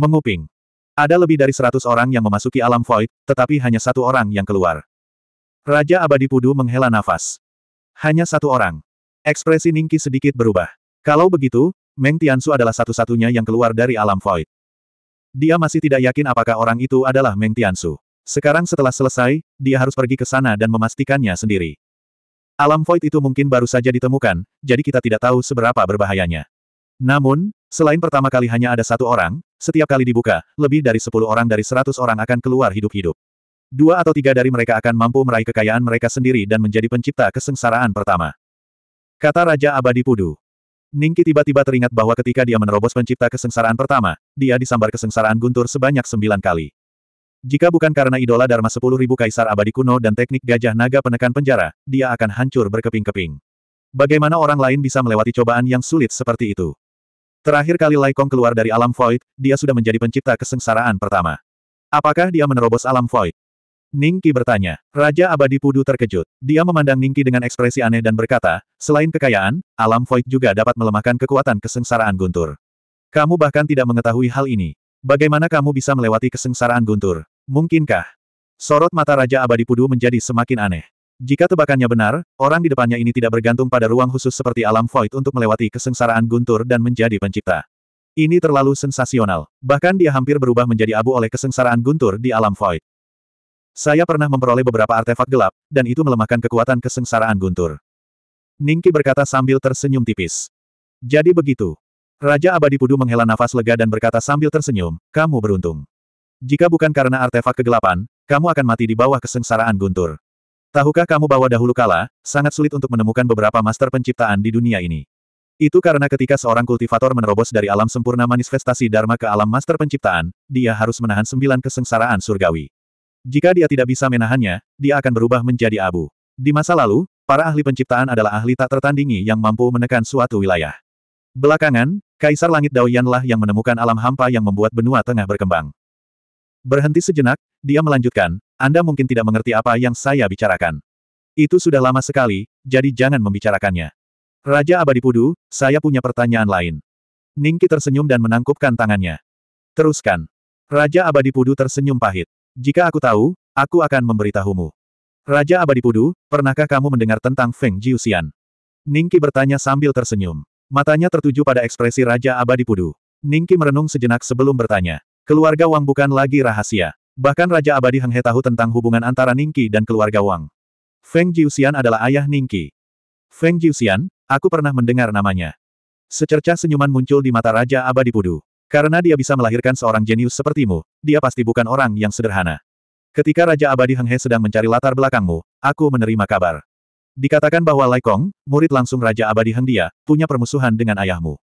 Menguping. Ada lebih dari seratus orang yang memasuki alam void, tetapi hanya satu orang yang keluar. Raja Abadi Pudu menghela nafas. Hanya satu orang. Ekspresi Ningki sedikit berubah. Kalau begitu, Meng Tiansu adalah satu-satunya yang keluar dari alam void. Dia masih tidak yakin apakah orang itu adalah Meng Tiansu. Sekarang setelah selesai, dia harus pergi ke sana dan memastikannya sendiri. Alam void itu mungkin baru saja ditemukan, jadi kita tidak tahu seberapa berbahayanya. Namun, selain pertama kali hanya ada satu orang, setiap kali dibuka, lebih dari sepuluh orang dari seratus orang akan keluar hidup-hidup. Dua atau tiga dari mereka akan mampu meraih kekayaan mereka sendiri dan menjadi pencipta kesengsaraan pertama. Kata Raja Abadi Pudu. Ningki tiba-tiba teringat bahwa ketika dia menerobos pencipta kesengsaraan pertama, dia disambar kesengsaraan guntur sebanyak sembilan kali. Jika bukan karena idola Dharma sepuluh ribu kaisar abadi kuno dan teknik gajah naga penekan penjara, dia akan hancur berkeping-keping. Bagaimana orang lain bisa melewati cobaan yang sulit seperti itu? Terakhir kali Lai Kong keluar dari alam void, dia sudah menjadi pencipta kesengsaraan pertama. Apakah dia menerobos alam void? Ningki bertanya. Raja Abadi Pudu terkejut. Dia memandang Ningki dengan ekspresi aneh dan berkata, selain kekayaan, alam void juga dapat melemahkan kekuatan kesengsaraan guntur. Kamu bahkan tidak mengetahui hal ini. Bagaimana kamu bisa melewati kesengsaraan guntur? Mungkinkah? Sorot mata Raja Abadi Pudu menjadi semakin aneh. Jika tebakannya benar, orang di depannya ini tidak bergantung pada ruang khusus seperti alam void untuk melewati kesengsaraan guntur dan menjadi pencipta. Ini terlalu sensasional. Bahkan dia hampir berubah menjadi abu oleh kesengsaraan guntur di alam void. Saya pernah memperoleh beberapa artefak gelap, dan itu melemahkan kekuatan kesengsaraan guntur. Ningki berkata sambil tersenyum tipis. Jadi begitu. Raja Abadi Pudu menghela nafas lega dan berkata sambil tersenyum, kamu beruntung. Jika bukan karena artefak kegelapan, kamu akan mati di bawah kesengsaraan guntur. Tahukah kamu bahwa dahulu kala, sangat sulit untuk menemukan beberapa master penciptaan di dunia ini. Itu karena ketika seorang kultivator menerobos dari alam sempurna manifestasi Dharma ke alam master penciptaan, dia harus menahan sembilan kesengsaraan surgawi. Jika dia tidak bisa menahannya, dia akan berubah menjadi abu. Di masa lalu, para ahli penciptaan adalah ahli tak tertandingi yang mampu menekan suatu wilayah. Belakangan, Kaisar Langit Daoyanlah yang menemukan alam hampa yang membuat benua tengah berkembang. Berhenti sejenak, dia melanjutkan, Anda mungkin tidak mengerti apa yang saya bicarakan. Itu sudah lama sekali, jadi jangan membicarakannya. Raja Abadi Pudu, saya punya pertanyaan lain. Ningki tersenyum dan menangkupkan tangannya. Teruskan. Raja Abadi Pudu tersenyum pahit. Jika aku tahu, aku akan memberitahumu. Raja Abadi Pudu, pernahkah kamu mendengar tentang Feng Jiusian? Ningki bertanya sambil tersenyum. Matanya tertuju pada ekspresi Raja Abadi Pudu. Ningki merenung sejenak sebelum bertanya. Keluarga Wang bukan lagi rahasia. Bahkan Raja Abadi Heng He tahu tentang hubungan antara Ningqi dan keluarga Wang. Feng Jiuxian adalah ayah Ningqi. Feng Jiuxian, aku pernah mendengar namanya. Secercah senyuman muncul di mata Raja Abadi Pudu. Karena dia bisa melahirkan seorang jenius sepertimu, dia pasti bukan orang yang sederhana. Ketika Raja Abadi Heng He sedang mencari latar belakangmu, aku menerima kabar. Dikatakan bahwa Lai Kong, murid langsung Raja Abadi Heng dia, punya permusuhan dengan ayahmu.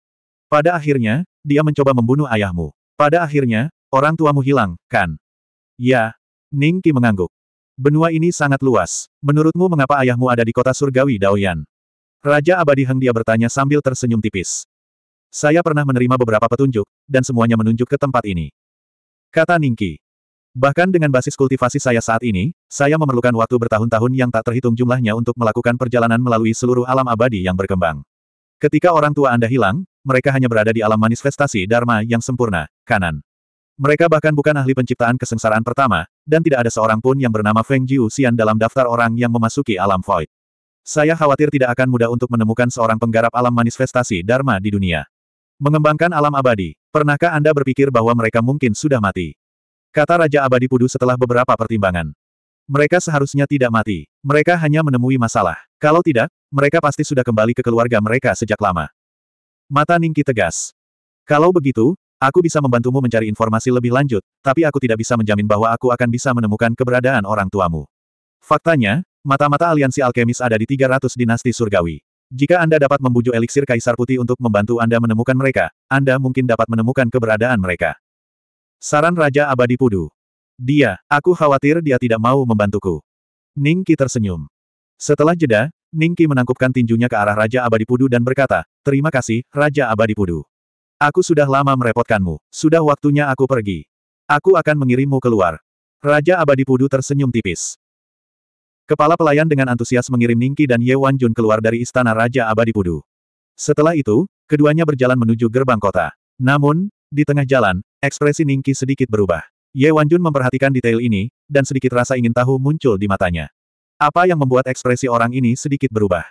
Pada akhirnya, dia mencoba membunuh ayahmu. Pada akhirnya, Orang tuamu hilang, kan? Ya. Ning Qi mengangguk. Benua ini sangat luas. Menurutmu mengapa ayahmu ada di kota surgawi Daoyan? Raja Abadi Heng dia bertanya sambil tersenyum tipis. Saya pernah menerima beberapa petunjuk, dan semuanya menunjuk ke tempat ini. Kata Ningki. Bahkan dengan basis kultivasi saya saat ini, saya memerlukan waktu bertahun-tahun yang tak terhitung jumlahnya untuk melakukan perjalanan melalui seluruh alam abadi yang berkembang. Ketika orang tua Anda hilang, mereka hanya berada di alam manifestasi Dharma yang sempurna, kanan. Mereka bahkan bukan ahli penciptaan kesengsaraan pertama, dan tidak ada seorang pun yang bernama Feng Jiuxian dalam daftar orang yang memasuki alam void. Saya khawatir tidak akan mudah untuk menemukan seorang penggarap alam manifestasi Dharma di dunia. Mengembangkan alam abadi, pernahkah Anda berpikir bahwa mereka mungkin sudah mati? Kata Raja Abadi Pudu setelah beberapa pertimbangan. Mereka seharusnya tidak mati. Mereka hanya menemui masalah. Kalau tidak, mereka pasti sudah kembali ke keluarga mereka sejak lama. Mata Ningki tegas. Kalau begitu, Aku bisa membantumu mencari informasi lebih lanjut, tapi aku tidak bisa menjamin bahwa aku akan bisa menemukan keberadaan orang tuamu. Faktanya, mata-mata aliansi alkemis ada di 300 dinasti surgawi. Jika Anda dapat membujuk eliksir Kaisar Putih untuk membantu Anda menemukan mereka, Anda mungkin dapat menemukan keberadaan mereka. Saran Raja Abadi Pudu. Dia, aku khawatir dia tidak mau membantuku. Ningki tersenyum. Setelah jeda, Ningki menangkupkan tinjunya ke arah Raja Abadi Pudu dan berkata, Terima kasih, Raja Abadi Pudu. Aku sudah lama merepotkanmu, sudah waktunya aku pergi. Aku akan mengirimmu keluar. Raja Abadi Pudu tersenyum tipis. Kepala pelayan dengan antusias mengirim Ningki dan Ye Wanjun keluar dari istana Raja Abadi Pudu. Setelah itu, keduanya berjalan menuju gerbang kota. Namun, di tengah jalan, ekspresi Ningki sedikit berubah. Ye Wanjun memperhatikan detail ini, dan sedikit rasa ingin tahu muncul di matanya. Apa yang membuat ekspresi orang ini sedikit berubah?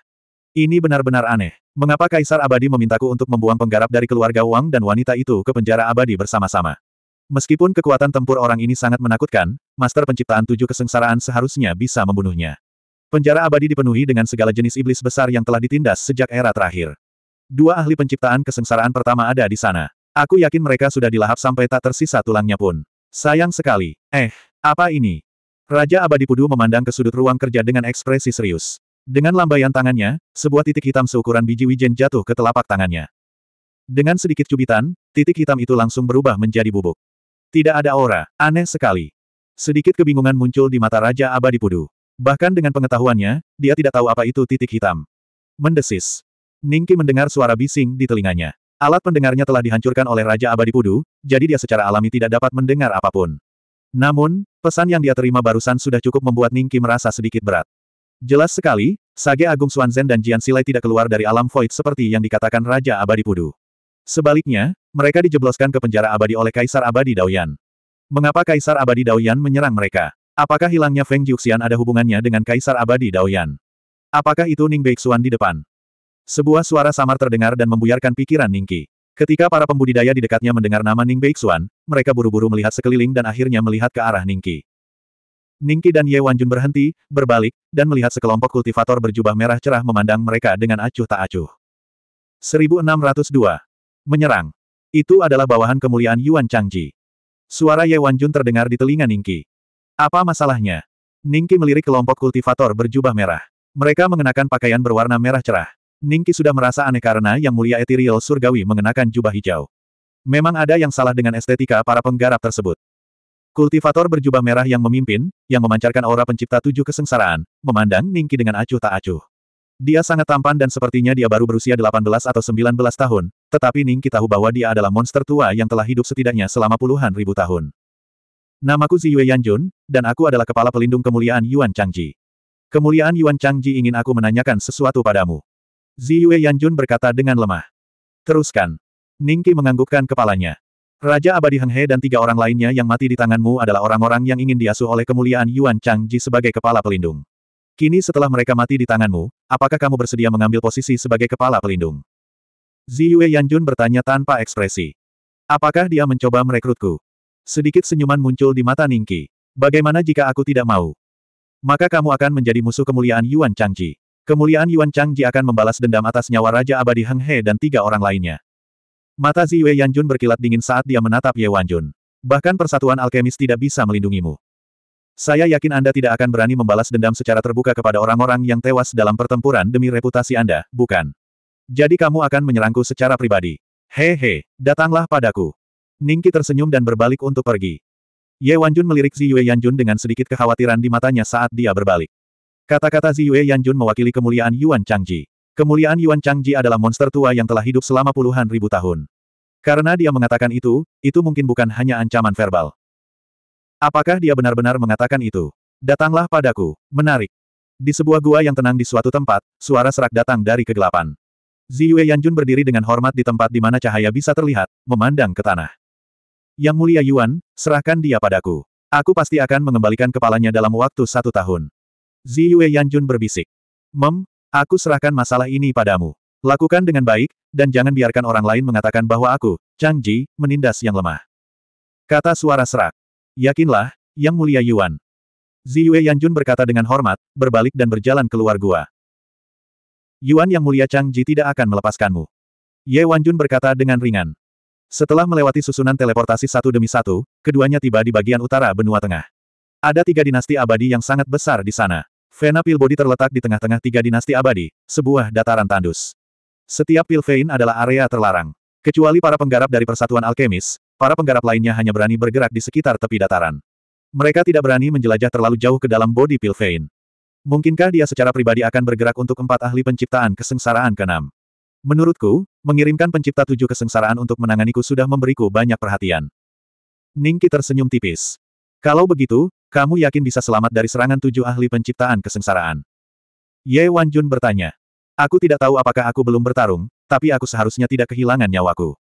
Ini benar-benar aneh. Mengapa Kaisar Abadi memintaku untuk membuang penggarap dari keluarga Wang dan wanita itu ke penjara abadi bersama-sama? Meskipun kekuatan tempur orang ini sangat menakutkan, Master Penciptaan Tujuh Kesengsaraan seharusnya bisa membunuhnya. Penjara abadi dipenuhi dengan segala jenis iblis besar yang telah ditindas sejak era terakhir. Dua ahli penciptaan kesengsaraan pertama ada di sana. Aku yakin mereka sudah dilahap sampai tak tersisa tulangnya pun. Sayang sekali. Eh, apa ini? Raja Abadi Pudu memandang ke sudut ruang kerja dengan ekspresi serius. Dengan lambaian tangannya, sebuah titik hitam seukuran biji wijen jatuh ke telapak tangannya. Dengan sedikit cubitan, titik hitam itu langsung berubah menjadi bubuk. Tidak ada aura, aneh sekali. Sedikit kebingungan muncul di mata Raja Abadi Pudu. Bahkan dengan pengetahuannya, dia tidak tahu apa itu titik hitam. Mendesis. Ningki mendengar suara bising di telinganya. Alat pendengarnya telah dihancurkan oleh Raja Abadi Pudu, jadi dia secara alami tidak dapat mendengar apapun. Namun, pesan yang dia terima barusan sudah cukup membuat Ningki merasa sedikit berat. Jelas sekali, Sage Agung Xuanzhen dan Jian Silai tidak keluar dari alam void seperti yang dikatakan Raja Abadi Pudu. Sebaliknya, mereka dijebloskan ke penjara abadi oleh Kaisar Abadi Daoyan. Mengapa Kaisar Abadi Daoyan menyerang mereka? Apakah hilangnya Feng Jiuxian ada hubungannya dengan Kaisar Abadi Daoyan? Apakah itu Ning Beixuan di depan? Sebuah suara samar terdengar dan membuyarkan pikiran Ning Ningki. Ketika para pembudidaya di dekatnya mendengar nama Ning Beixuan, mereka buru-buru melihat sekeliling dan akhirnya melihat ke arah Ning Ningki. Ningki dan Ye Wanjun berhenti, berbalik, dan melihat sekelompok kultivator berjubah merah cerah memandang mereka dengan acuh tak acuh. 1602. Menyerang. Itu adalah bawahan kemuliaan Yuan Changji. Suara Ye Wanjun terdengar di telinga Ningki. Apa masalahnya? Ningki melirik kelompok kultivator berjubah merah. Mereka mengenakan pakaian berwarna merah cerah. Ningki sudah merasa aneh karena Yang Mulia Ethereal Surgawi mengenakan jubah hijau. Memang ada yang salah dengan estetika para penggarap tersebut. Kultivator berjubah merah yang memimpin, yang memancarkan aura pencipta tujuh kesengsaraan, memandang Ningki dengan acuh tak acuh. Dia sangat tampan dan sepertinya dia baru berusia 18 atau 19 tahun, tetapi Ningki tahu bahwa dia adalah monster tua yang telah hidup setidaknya selama puluhan ribu tahun. Namaku Ziyue Yanjun, dan aku adalah kepala pelindung kemuliaan Yuan Changji. Kemuliaan Yuan Changji ingin aku menanyakan sesuatu padamu. Ziyue Yanjun berkata dengan lemah. Teruskan. Ningki menganggukkan kepalanya. Raja Abadi Henghe dan tiga orang lainnya yang mati di tanganmu adalah orang-orang yang ingin diasuh oleh kemuliaan Yuan Changji sebagai kepala pelindung. Kini setelah mereka mati di tanganmu, apakah kamu bersedia mengambil posisi sebagai kepala pelindung? Ziyue Yanjun bertanya tanpa ekspresi. Apakah dia mencoba merekrutku? Sedikit senyuman muncul di mata Ningki. Bagaimana jika aku tidak mau? Maka kamu akan menjadi musuh kemuliaan Yuan Changji. Kemuliaan Yuan Changji akan membalas dendam atas nyawa Raja Abadi Henghe dan tiga orang lainnya. Mata Ziyue Yanjun berkilat dingin saat dia menatap Ye Wanjun. Bahkan persatuan alkemis tidak bisa melindungimu. Saya yakin Anda tidak akan berani membalas dendam secara terbuka kepada orang-orang yang tewas dalam pertempuran demi reputasi Anda, bukan? Jadi kamu akan menyerangku secara pribadi. Hehe, datanglah padaku. Ningki tersenyum dan berbalik untuk pergi. Ye Wanjun melirik Ziyue Yanjun dengan sedikit kekhawatiran di matanya saat dia berbalik. Kata-kata Ziyue Yanjun mewakili kemuliaan Yuan Changji. Kemuliaan Yuan Changji adalah monster tua yang telah hidup selama puluhan ribu tahun. Karena dia mengatakan itu, itu mungkin bukan hanya ancaman verbal. Apakah dia benar-benar mengatakan itu? Datanglah padaku, menarik. Di sebuah gua yang tenang di suatu tempat, suara serak datang dari kegelapan. Ziyue Yanjun berdiri dengan hormat di tempat di mana cahaya bisa terlihat, memandang ke tanah. Yang mulia Yuan, serahkan dia padaku. Aku pasti akan mengembalikan kepalanya dalam waktu satu tahun. Ziyue Yanjun berbisik. Mem, aku serahkan masalah ini padamu. Lakukan dengan baik, dan jangan biarkan orang lain mengatakan bahwa aku, Chang Ji, menindas yang lemah. Kata suara serak. Yakinlah, Yang Mulia Yuan. Ziyue Yanjun berkata dengan hormat, berbalik dan berjalan keluar gua. Yuan Yang Mulia Chang Ji tidak akan melepaskanmu. Ye Wanjun berkata dengan ringan. Setelah melewati susunan teleportasi satu demi satu, keduanya tiba di bagian utara benua tengah. Ada tiga dinasti abadi yang sangat besar di sana. Vena Pilbody terletak di tengah-tengah tiga dinasti abadi, sebuah dataran tandus. Setiap Pilvein adalah area terlarang. Kecuali para penggarap dari Persatuan Alkemis, para penggarap lainnya hanya berani bergerak di sekitar tepi dataran. Mereka tidak berani menjelajah terlalu jauh ke dalam bodi Pilvein. Mungkinkah dia secara pribadi akan bergerak untuk empat ahli penciptaan kesengsaraan keenam? Menurutku, mengirimkan pencipta tujuh kesengsaraan untuk menanganiku sudah memberiku banyak perhatian. Ningki tersenyum tipis. Kalau begitu, kamu yakin bisa selamat dari serangan tujuh ahli penciptaan kesengsaraan? Ye Wanjun bertanya. Aku tidak tahu apakah aku belum bertarung, tapi aku seharusnya tidak kehilangan nyawaku.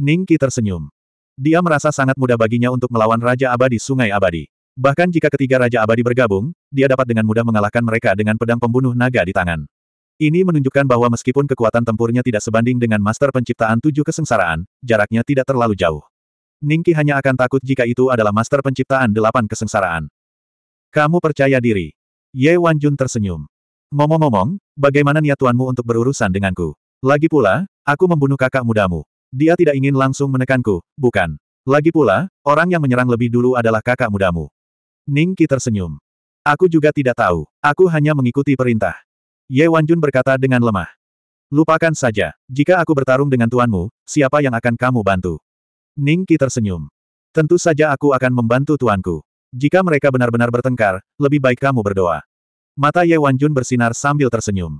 Ningki tersenyum. Dia merasa sangat mudah baginya untuk melawan Raja Abadi Sungai Abadi. Bahkan jika ketiga Raja Abadi bergabung, dia dapat dengan mudah mengalahkan mereka dengan pedang pembunuh naga di tangan. Ini menunjukkan bahwa meskipun kekuatan tempurnya tidak sebanding dengan master penciptaan tujuh kesengsaraan, jaraknya tidak terlalu jauh. Ningki hanya akan takut jika itu adalah master penciptaan delapan kesengsaraan. Kamu percaya diri. Ye Wanjun tersenyum. Ngomong-ngomong, bagaimana niat tuanmu untuk berurusan denganku? Lagi pula, aku membunuh kakak mudamu. Dia tidak ingin langsung menekanku, bukan? Lagi pula, orang yang menyerang lebih dulu adalah kakak mudamu. Ning Qi tersenyum. Aku juga tidak tahu, aku hanya mengikuti perintah. Ye Wanjun berkata dengan lemah. Lupakan saja, jika aku bertarung dengan tuanmu, siapa yang akan kamu bantu? Ning Qi tersenyum. Tentu saja aku akan membantu tuanku. Jika mereka benar-benar bertengkar, lebih baik kamu berdoa. Mata Ye Wanjun bersinar sambil tersenyum.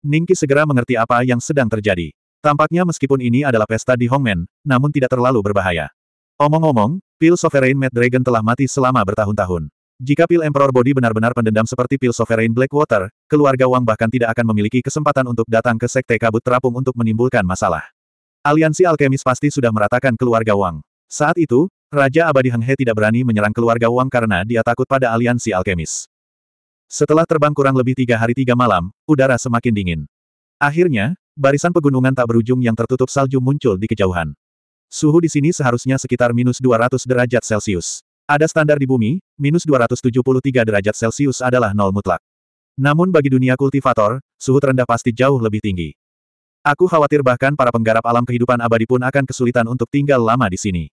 Ningki segera mengerti apa yang sedang terjadi. Tampaknya meskipun ini adalah pesta di Hongmen, namun tidak terlalu berbahaya. Omong-omong, pil Sovereign Mad Dragon telah mati selama bertahun-tahun. Jika pil Emperor Body benar-benar pendendam seperti pil Sovereign Blackwater, keluarga Wang bahkan tidak akan memiliki kesempatan untuk datang ke Sekte Kabut Terapung untuk menimbulkan masalah. Aliansi Alkemis pasti sudah meratakan keluarga Wang. Saat itu, Raja Abadi Heng He tidak berani menyerang keluarga Wang karena dia takut pada aliansi Alkemis. Setelah terbang kurang lebih tiga hari tiga malam, udara semakin dingin. Akhirnya, barisan pegunungan tak berujung yang tertutup salju muncul di kejauhan. Suhu di sini seharusnya sekitar minus 200 derajat Celcius. Ada standar di bumi, minus 273 derajat Celcius adalah nol mutlak. Namun bagi dunia kultivator, suhu terendah pasti jauh lebih tinggi. Aku khawatir bahkan para penggarap alam kehidupan abadi pun akan kesulitan untuk tinggal lama di sini.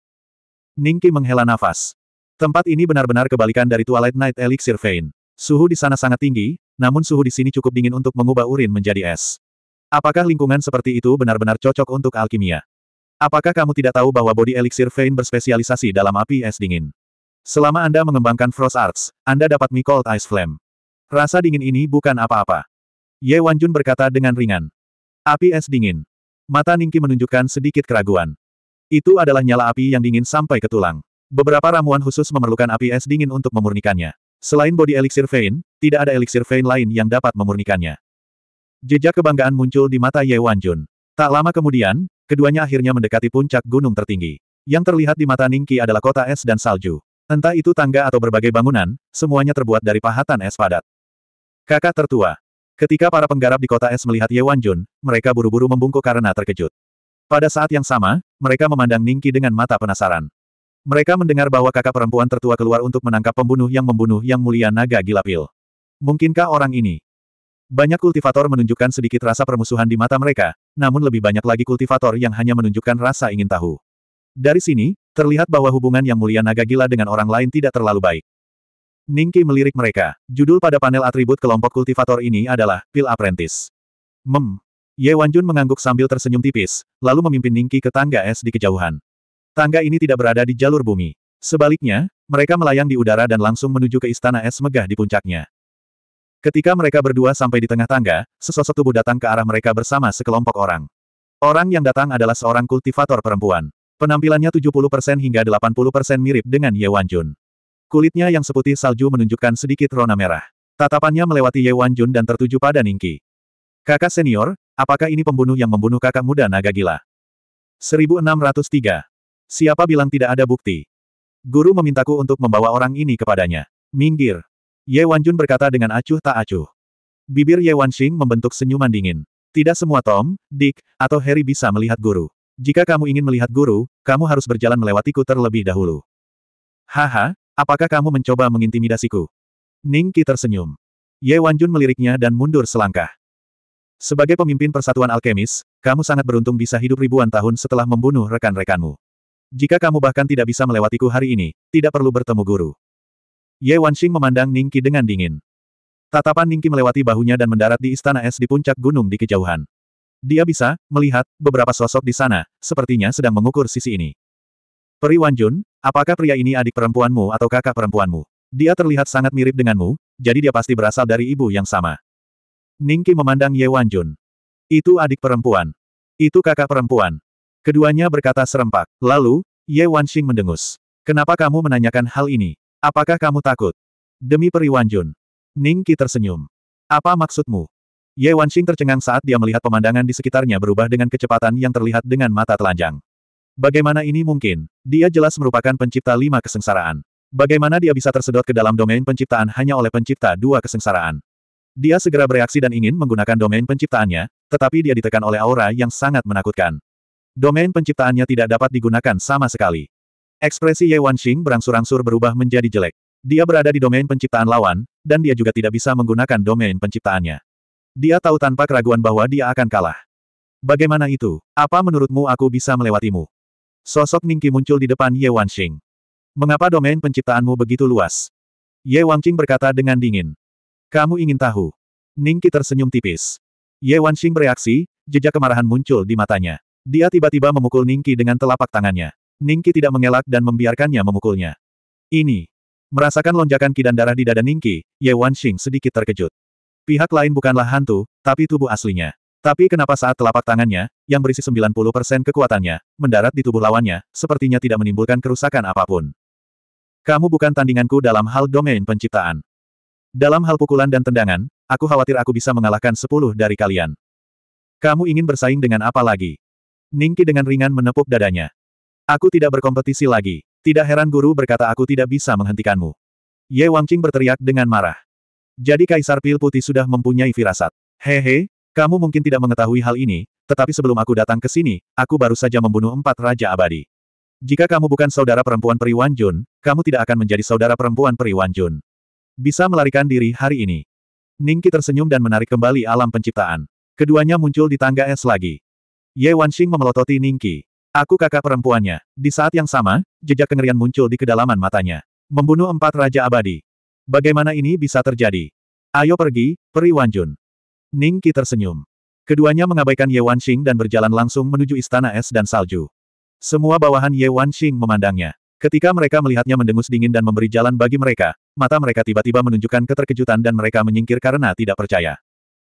Ningki menghela nafas. Tempat ini benar-benar kebalikan dari Twilight Night Elixir Vein. Suhu di sana sangat tinggi, namun suhu di sini cukup dingin untuk mengubah urin menjadi es. Apakah lingkungan seperti itu benar-benar cocok untuk alkimia? Apakah kamu tidak tahu bahwa body elixir vein berspesialisasi dalam api es dingin? Selama Anda mengembangkan Frost Arts, Anda dapat Mi Ice Flame. Rasa dingin ini bukan apa-apa. Ye Wanjun berkata dengan ringan. Api es dingin. Mata Ningki menunjukkan sedikit keraguan. Itu adalah nyala api yang dingin sampai ke tulang. Beberapa ramuan khusus memerlukan api es dingin untuk memurnikannya. Selain bodi elixir vein, tidak ada elixir vein lain yang dapat memurnikannya. Jejak kebanggaan muncul di mata Ye Wanjun. Tak lama kemudian, keduanya akhirnya mendekati puncak gunung tertinggi. Yang terlihat di mata Ningki adalah kota es dan salju. Entah itu tangga atau berbagai bangunan, semuanya terbuat dari pahatan es padat. Kakak tertua. Ketika para penggarap di kota es melihat Ye Wanjun, mereka buru-buru membungkuk karena terkejut. Pada saat yang sama, mereka memandang Ningki dengan mata penasaran. Mereka mendengar bahwa kakak perempuan tertua keluar untuk menangkap pembunuh yang membunuh yang mulia naga Gila Pil. Mungkinkah orang ini? Banyak kultivator menunjukkan sedikit rasa permusuhan di mata mereka, namun lebih banyak lagi kultivator yang hanya menunjukkan rasa ingin tahu. Dari sini, terlihat bahwa hubungan yang mulia naga gila dengan orang lain tidak terlalu baik. Ningki melirik mereka. Judul pada panel atribut kelompok kultivator ini adalah Pil Apprentice. Mem. Ye Wanjun mengangguk sambil tersenyum tipis, lalu memimpin Ningki ke tangga es di kejauhan. Tangga ini tidak berada di jalur bumi. Sebaliknya, mereka melayang di udara dan langsung menuju ke istana es megah di puncaknya. Ketika mereka berdua sampai di tengah tangga, sesosok tubuh datang ke arah mereka bersama sekelompok orang. Orang yang datang adalah seorang kultivator perempuan. Penampilannya 70% hingga 80% mirip dengan Ye Wanjun. Kulitnya yang seputih salju menunjukkan sedikit rona merah. Tatapannya melewati Ye Wanjun dan tertuju pada Ningki. Kakak senior, apakah ini pembunuh yang membunuh kakak muda naga gila? 1603. Siapa bilang tidak ada bukti? Guru memintaku untuk membawa orang ini kepadanya. Minggir. Ye Wanjun berkata dengan acuh tak acuh. Bibir Ye Wanxing membentuk senyuman dingin. Tidak semua Tom, Dick, atau Harry bisa melihat guru. Jika kamu ingin melihat guru, kamu harus berjalan melewatiku terlebih dahulu. Haha, apakah kamu mencoba mengintimidasiku? Ningki tersenyum. Ye Wanjun meliriknya dan mundur selangkah. Sebagai pemimpin Persatuan Alkemis, kamu sangat beruntung bisa hidup ribuan tahun setelah membunuh rekan-rekanmu. Jika kamu bahkan tidak bisa melewatiku hari ini, tidak perlu bertemu guru. Ye Wanxing memandang Ningki dengan dingin. Tatapan Ningki melewati bahunya dan mendarat di istana es di puncak gunung di kejauhan. Dia bisa melihat beberapa sosok di sana, sepertinya sedang mengukur sisi ini. Peri Wanjun, apakah pria ini adik perempuanmu atau kakak perempuanmu? Dia terlihat sangat mirip denganmu, jadi dia pasti berasal dari ibu yang sama. Ningki memandang Ye Wanjun. Itu adik perempuan. Itu kakak perempuan. Keduanya berkata serempak. Lalu, Ye Wanxing mendengus. Kenapa kamu menanyakan hal ini? Apakah kamu takut? Demi Peri Wanjun. Ning Qi tersenyum. Apa maksudmu? Ye Wanxing tercengang saat dia melihat pemandangan di sekitarnya berubah dengan kecepatan yang terlihat dengan mata telanjang. Bagaimana ini mungkin? Dia jelas merupakan pencipta lima kesengsaraan. Bagaimana dia bisa tersedot ke dalam domain penciptaan hanya oleh pencipta dua kesengsaraan? Dia segera bereaksi dan ingin menggunakan domain penciptaannya, tetapi dia ditekan oleh aura yang sangat menakutkan. Domain penciptaannya tidak dapat digunakan sama sekali. Ekspresi Ye Wanxing berangsur-angsur berubah menjadi jelek. Dia berada di domain penciptaan lawan, dan dia juga tidak bisa menggunakan domain penciptaannya. Dia tahu tanpa keraguan bahwa dia akan kalah. Bagaimana itu? Apa menurutmu aku bisa melewatimu? Sosok Ningki muncul di depan Ye Wanxing. Mengapa domain penciptaanmu begitu luas? Ye Wanxing berkata dengan dingin. Kamu ingin tahu? Ningki tersenyum tipis. Ye Wanxing bereaksi, jejak kemarahan muncul di matanya. Dia tiba-tiba memukul Ningki dengan telapak tangannya. Ningki tidak mengelak dan membiarkannya memukulnya. Ini. Merasakan lonjakan kidan darah di dada Ningki, Ye Wanxing sedikit terkejut. Pihak lain bukanlah hantu, tapi tubuh aslinya. Tapi kenapa saat telapak tangannya, yang berisi 90% kekuatannya, mendarat di tubuh lawannya, sepertinya tidak menimbulkan kerusakan apapun. Kamu bukan tandinganku dalam hal domain penciptaan. Dalam hal pukulan dan tendangan, aku khawatir aku bisa mengalahkan 10 dari kalian. Kamu ingin bersaing dengan apa lagi? Ningki dengan ringan menepuk dadanya. Aku tidak berkompetisi lagi. Tidak heran guru berkata aku tidak bisa menghentikanmu. Ye Wangqing berteriak dengan marah. Jadi Kaisar Pil Putih sudah mempunyai firasat. Hehe, kamu mungkin tidak mengetahui hal ini, tetapi sebelum aku datang ke sini, aku baru saja membunuh empat Raja Abadi. Jika kamu bukan saudara perempuan peri Wanjun, kamu tidak akan menjadi saudara perempuan peri Wanjun. Bisa melarikan diri hari ini. Ningki tersenyum dan menarik kembali alam penciptaan. Keduanya muncul di tangga es lagi. Ye Wanxing memelototi Ningqi. Aku kakak perempuannya. Di saat yang sama, jejak kengerian muncul di kedalaman matanya. Membunuh empat raja abadi. Bagaimana ini bisa terjadi? Ayo pergi, Peri Wanjun. Ningqi tersenyum. Keduanya mengabaikan Ye Wanxing dan berjalan langsung menuju Istana Es dan Salju. Semua bawahan Ye Wanxing memandangnya. Ketika mereka melihatnya mendengus dingin dan memberi jalan bagi mereka, mata mereka tiba-tiba menunjukkan keterkejutan dan mereka menyingkir karena tidak percaya.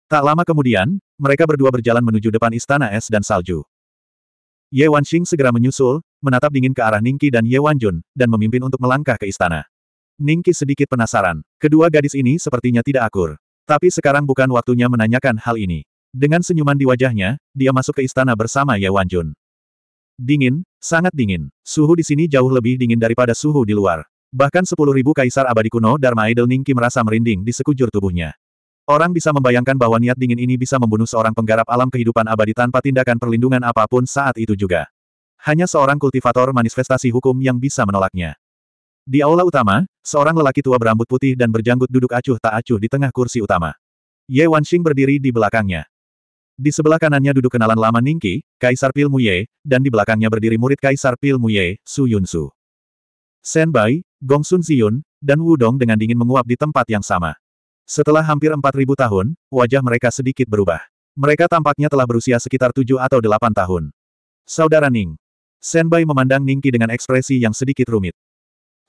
Tak lama kemudian, mereka berdua berjalan menuju depan istana es dan salju. Ye Wanxing segera menyusul, menatap dingin ke arah Ningki dan Ye Wanjun, dan memimpin untuk melangkah ke istana. Ningki sedikit penasaran. Kedua gadis ini sepertinya tidak akur. Tapi sekarang bukan waktunya menanyakan hal ini. Dengan senyuman di wajahnya, dia masuk ke istana bersama Ye Wanjun. Dingin, sangat dingin. Suhu di sini jauh lebih dingin daripada suhu di luar. Bahkan sepuluh ribu kaisar abadi kuno Dharma Idol Ningki merasa merinding di sekujur tubuhnya. Orang bisa membayangkan bahwa niat dingin ini bisa membunuh seorang penggarap alam kehidupan abadi tanpa tindakan perlindungan apapun saat itu juga. Hanya seorang kultivator manifestasi hukum yang bisa menolaknya. Di aula utama, seorang lelaki tua berambut putih dan berjanggut duduk acuh tak acuh di tengah kursi utama. Ye Wanxing berdiri di belakangnya. Di sebelah kanannya duduk kenalan lama Ningqi, Kaisar Pilmu Ye, dan di belakangnya berdiri murid Kaisar Pilmu Ye, Su Yunsu. Senbai, Sun Ziyun, dan Wu Dong dengan dingin menguap di tempat yang sama. Setelah hampir 4.000 tahun, wajah mereka sedikit berubah. Mereka tampaknya telah berusia sekitar 7 atau 8 tahun. Saudara Ning. Sen Bai memandang Ningki dengan ekspresi yang sedikit rumit.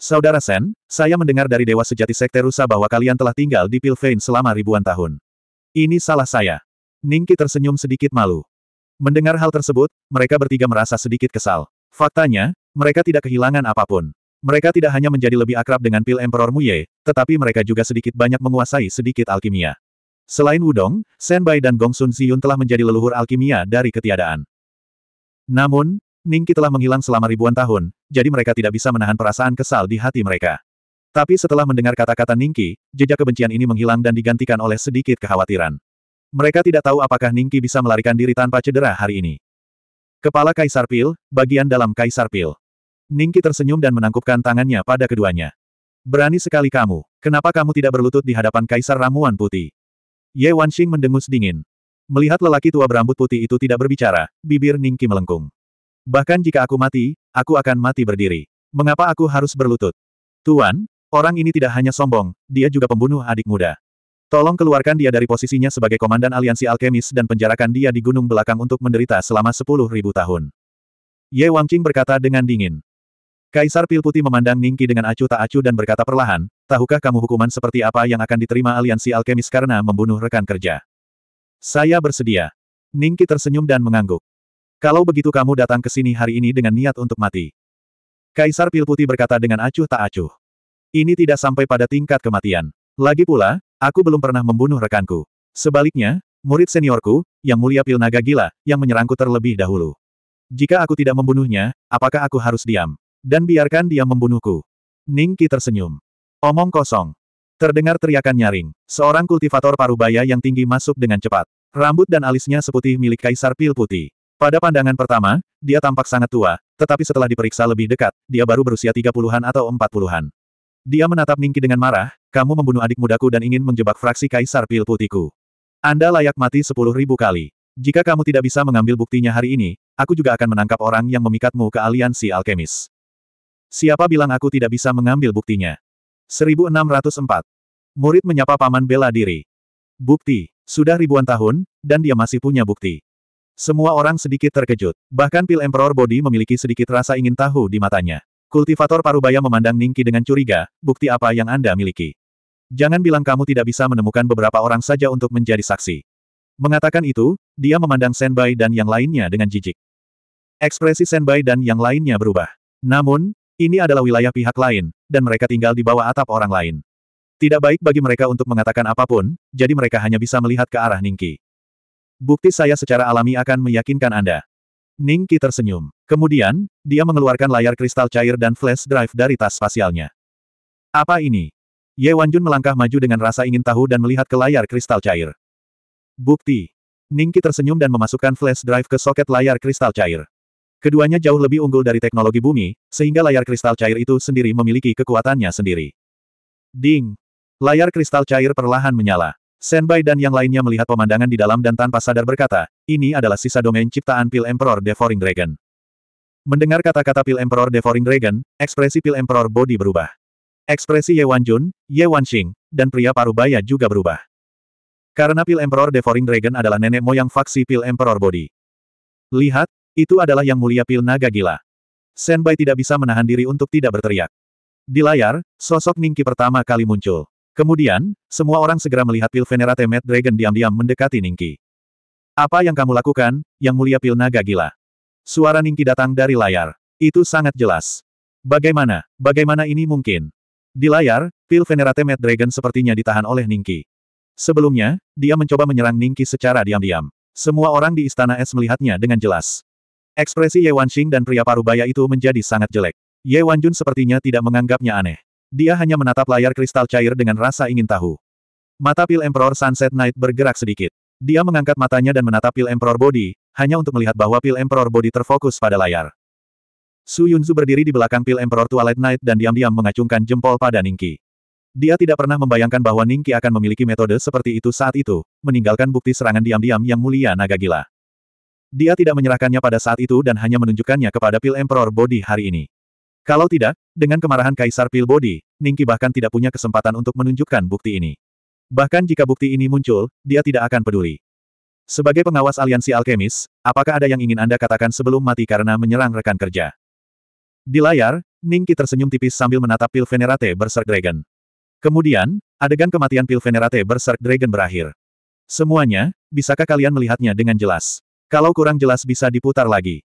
Saudara Sen, saya mendengar dari Dewa Sejati Sekte Rusa bahwa kalian telah tinggal di Pilvein selama ribuan tahun. Ini salah saya. Ningki tersenyum sedikit malu. Mendengar hal tersebut, mereka bertiga merasa sedikit kesal. Faktanya, mereka tidak kehilangan apapun. Mereka tidak hanya menjadi lebih akrab dengan pil Emperor Muye, tetapi mereka juga sedikit banyak menguasai sedikit alkimia. Selain Wudong, Senbai dan Gongsun Ziyun telah menjadi leluhur alkimia dari ketiadaan. Namun, Ningki telah menghilang selama ribuan tahun, jadi mereka tidak bisa menahan perasaan kesal di hati mereka. Tapi setelah mendengar kata-kata Ningki, jejak kebencian ini menghilang dan digantikan oleh sedikit kekhawatiran. Mereka tidak tahu apakah Ningki bisa melarikan diri tanpa cedera hari ini. Kepala Kaisar Pil, bagian dalam Kaisar Pil. Ningki tersenyum dan menangkupkan tangannya pada keduanya. Berani sekali kamu. Kenapa kamu tidak berlutut di hadapan Kaisar Ramuan Putih? Ye Wanxing mendengus dingin. Melihat lelaki tua berambut putih itu tidak berbicara, bibir Ningki melengkung. Bahkan jika aku mati, aku akan mati berdiri. Mengapa aku harus berlutut? Tuan, orang ini tidak hanya sombong, dia juga pembunuh adik muda. Tolong keluarkan dia dari posisinya sebagai komandan aliansi alkemis dan penjarakan dia di gunung belakang untuk menderita selama sepuluh ribu tahun. Ye Wangqing berkata dengan dingin. Kaisar Pil Putih memandang Ningki dengan acuh tak acuh dan berkata perlahan, tahukah kamu hukuman seperti apa yang akan diterima aliansi alkemis karena membunuh rekan kerja? Saya bersedia. Ningki tersenyum dan mengangguk. Kalau begitu kamu datang ke sini hari ini dengan niat untuk mati. Kaisar Pil Putih berkata dengan acuh tak acuh. Ini tidak sampai pada tingkat kematian. Lagi pula, aku belum pernah membunuh rekanku. Sebaliknya, murid seniorku, yang mulia Pil Naga Gila, yang menyerangku terlebih dahulu. Jika aku tidak membunuhnya, apakah aku harus diam? Dan biarkan dia membunuhku. Ning Qi tersenyum. Omong kosong. Terdengar teriakan nyaring. Seorang kultivator parubaya yang tinggi masuk dengan cepat. Rambut dan alisnya seputih milik Kaisar Pil Putih. Pada pandangan pertama, dia tampak sangat tua, tetapi setelah diperiksa lebih dekat, dia baru berusia 30-an atau 40-an. Dia menatap Ningki dengan marah, kamu membunuh adik mudaku dan ingin menjebak fraksi Kaisar Pil Putihku. Anda layak mati sepuluh ribu kali. Jika kamu tidak bisa mengambil buktinya hari ini, aku juga akan menangkap orang yang memikatmu ke aliansi alkemis. Siapa bilang aku tidak bisa mengambil buktinya? 1604. Murid menyapa paman bela diri. Bukti. Sudah ribuan tahun, dan dia masih punya bukti. Semua orang sedikit terkejut. Bahkan Pil Emperor Body memiliki sedikit rasa ingin tahu di matanya. Kultivator Parubaya memandang Ningki dengan curiga, bukti apa yang Anda miliki. Jangan bilang kamu tidak bisa menemukan beberapa orang saja untuk menjadi saksi. Mengatakan itu, dia memandang Senbai dan yang lainnya dengan jijik. Ekspresi Senbai dan yang lainnya berubah. Namun, ini adalah wilayah pihak lain, dan mereka tinggal di bawah atap orang lain. Tidak baik bagi mereka untuk mengatakan apapun, jadi mereka hanya bisa melihat ke arah Ningki. Bukti saya secara alami akan meyakinkan Anda. Ningki tersenyum. Kemudian, dia mengeluarkan layar kristal cair dan flash drive dari tas spasialnya. Apa ini? Ye Wanjun melangkah maju dengan rasa ingin tahu dan melihat ke layar kristal cair. Bukti. Ningki tersenyum dan memasukkan flash drive ke soket layar kristal cair. Keduanya jauh lebih unggul dari teknologi bumi, sehingga layar kristal cair itu sendiri memiliki kekuatannya sendiri. Ding! Layar kristal cair perlahan menyala. Senbai dan yang lainnya melihat pemandangan di dalam dan tanpa sadar berkata, ini adalah sisa domain ciptaan Pil Emperor Devouring Dragon. Mendengar kata-kata Pil Emperor Devouring Dragon, ekspresi Pil Emperor Body berubah. Ekspresi Ye Wanjun, Ye Wanxing, dan pria parubaya juga berubah. Karena Pil Emperor Devouring Dragon adalah nenek moyang faksi Pil Emperor Body. Lihat, itu adalah yang mulia pil naga gila. Senbai tidak bisa menahan diri untuk tidak berteriak. Di layar, sosok Ningki pertama kali muncul. Kemudian, semua orang segera melihat pil Venerate Mad Dragon diam-diam mendekati Ningki. Apa yang kamu lakukan, yang mulia pil naga gila? Suara Ningki datang dari layar. Itu sangat jelas. Bagaimana, bagaimana ini mungkin? Di layar, pil Venerate Mad Dragon sepertinya ditahan oleh Ningki. Sebelumnya, dia mencoba menyerang Ningki secara diam-diam. Semua orang di Istana Es melihatnya dengan jelas. Ekspresi Ye Wan Xing dan pria parubaya itu menjadi sangat jelek. Ye Wan Jun sepertinya tidak menganggapnya aneh. Dia hanya menatap layar kristal cair dengan rasa ingin tahu. Mata pil Emperor Sunset Knight bergerak sedikit. Dia mengangkat matanya dan menatap pil Emperor Body, hanya untuk melihat bahwa pil Emperor Body terfokus pada layar. Su Yunzu berdiri di belakang pil Emperor Twilight Knight dan diam-diam mengacungkan jempol pada Ningki. Dia tidak pernah membayangkan bahwa Ningki akan memiliki metode seperti itu saat itu, meninggalkan bukti serangan diam-diam yang mulia naga gila. Dia tidak menyerahkannya pada saat itu dan hanya menunjukkannya kepada Pil Emperor Body hari ini. Kalau tidak, dengan kemarahan Kaisar Pil Body, Ningki bahkan tidak punya kesempatan untuk menunjukkan bukti ini. Bahkan jika bukti ini muncul, dia tidak akan peduli. Sebagai pengawas aliansi alkemis, apakah ada yang ingin Anda katakan sebelum mati karena menyerang rekan kerja? Di layar, Ningki tersenyum tipis sambil menatap Pil Venerate Berserk Dragon. Kemudian, adegan kematian Pil Venerate Berserk Dragon berakhir. Semuanya, bisakah kalian melihatnya dengan jelas? Kalau kurang jelas bisa diputar lagi.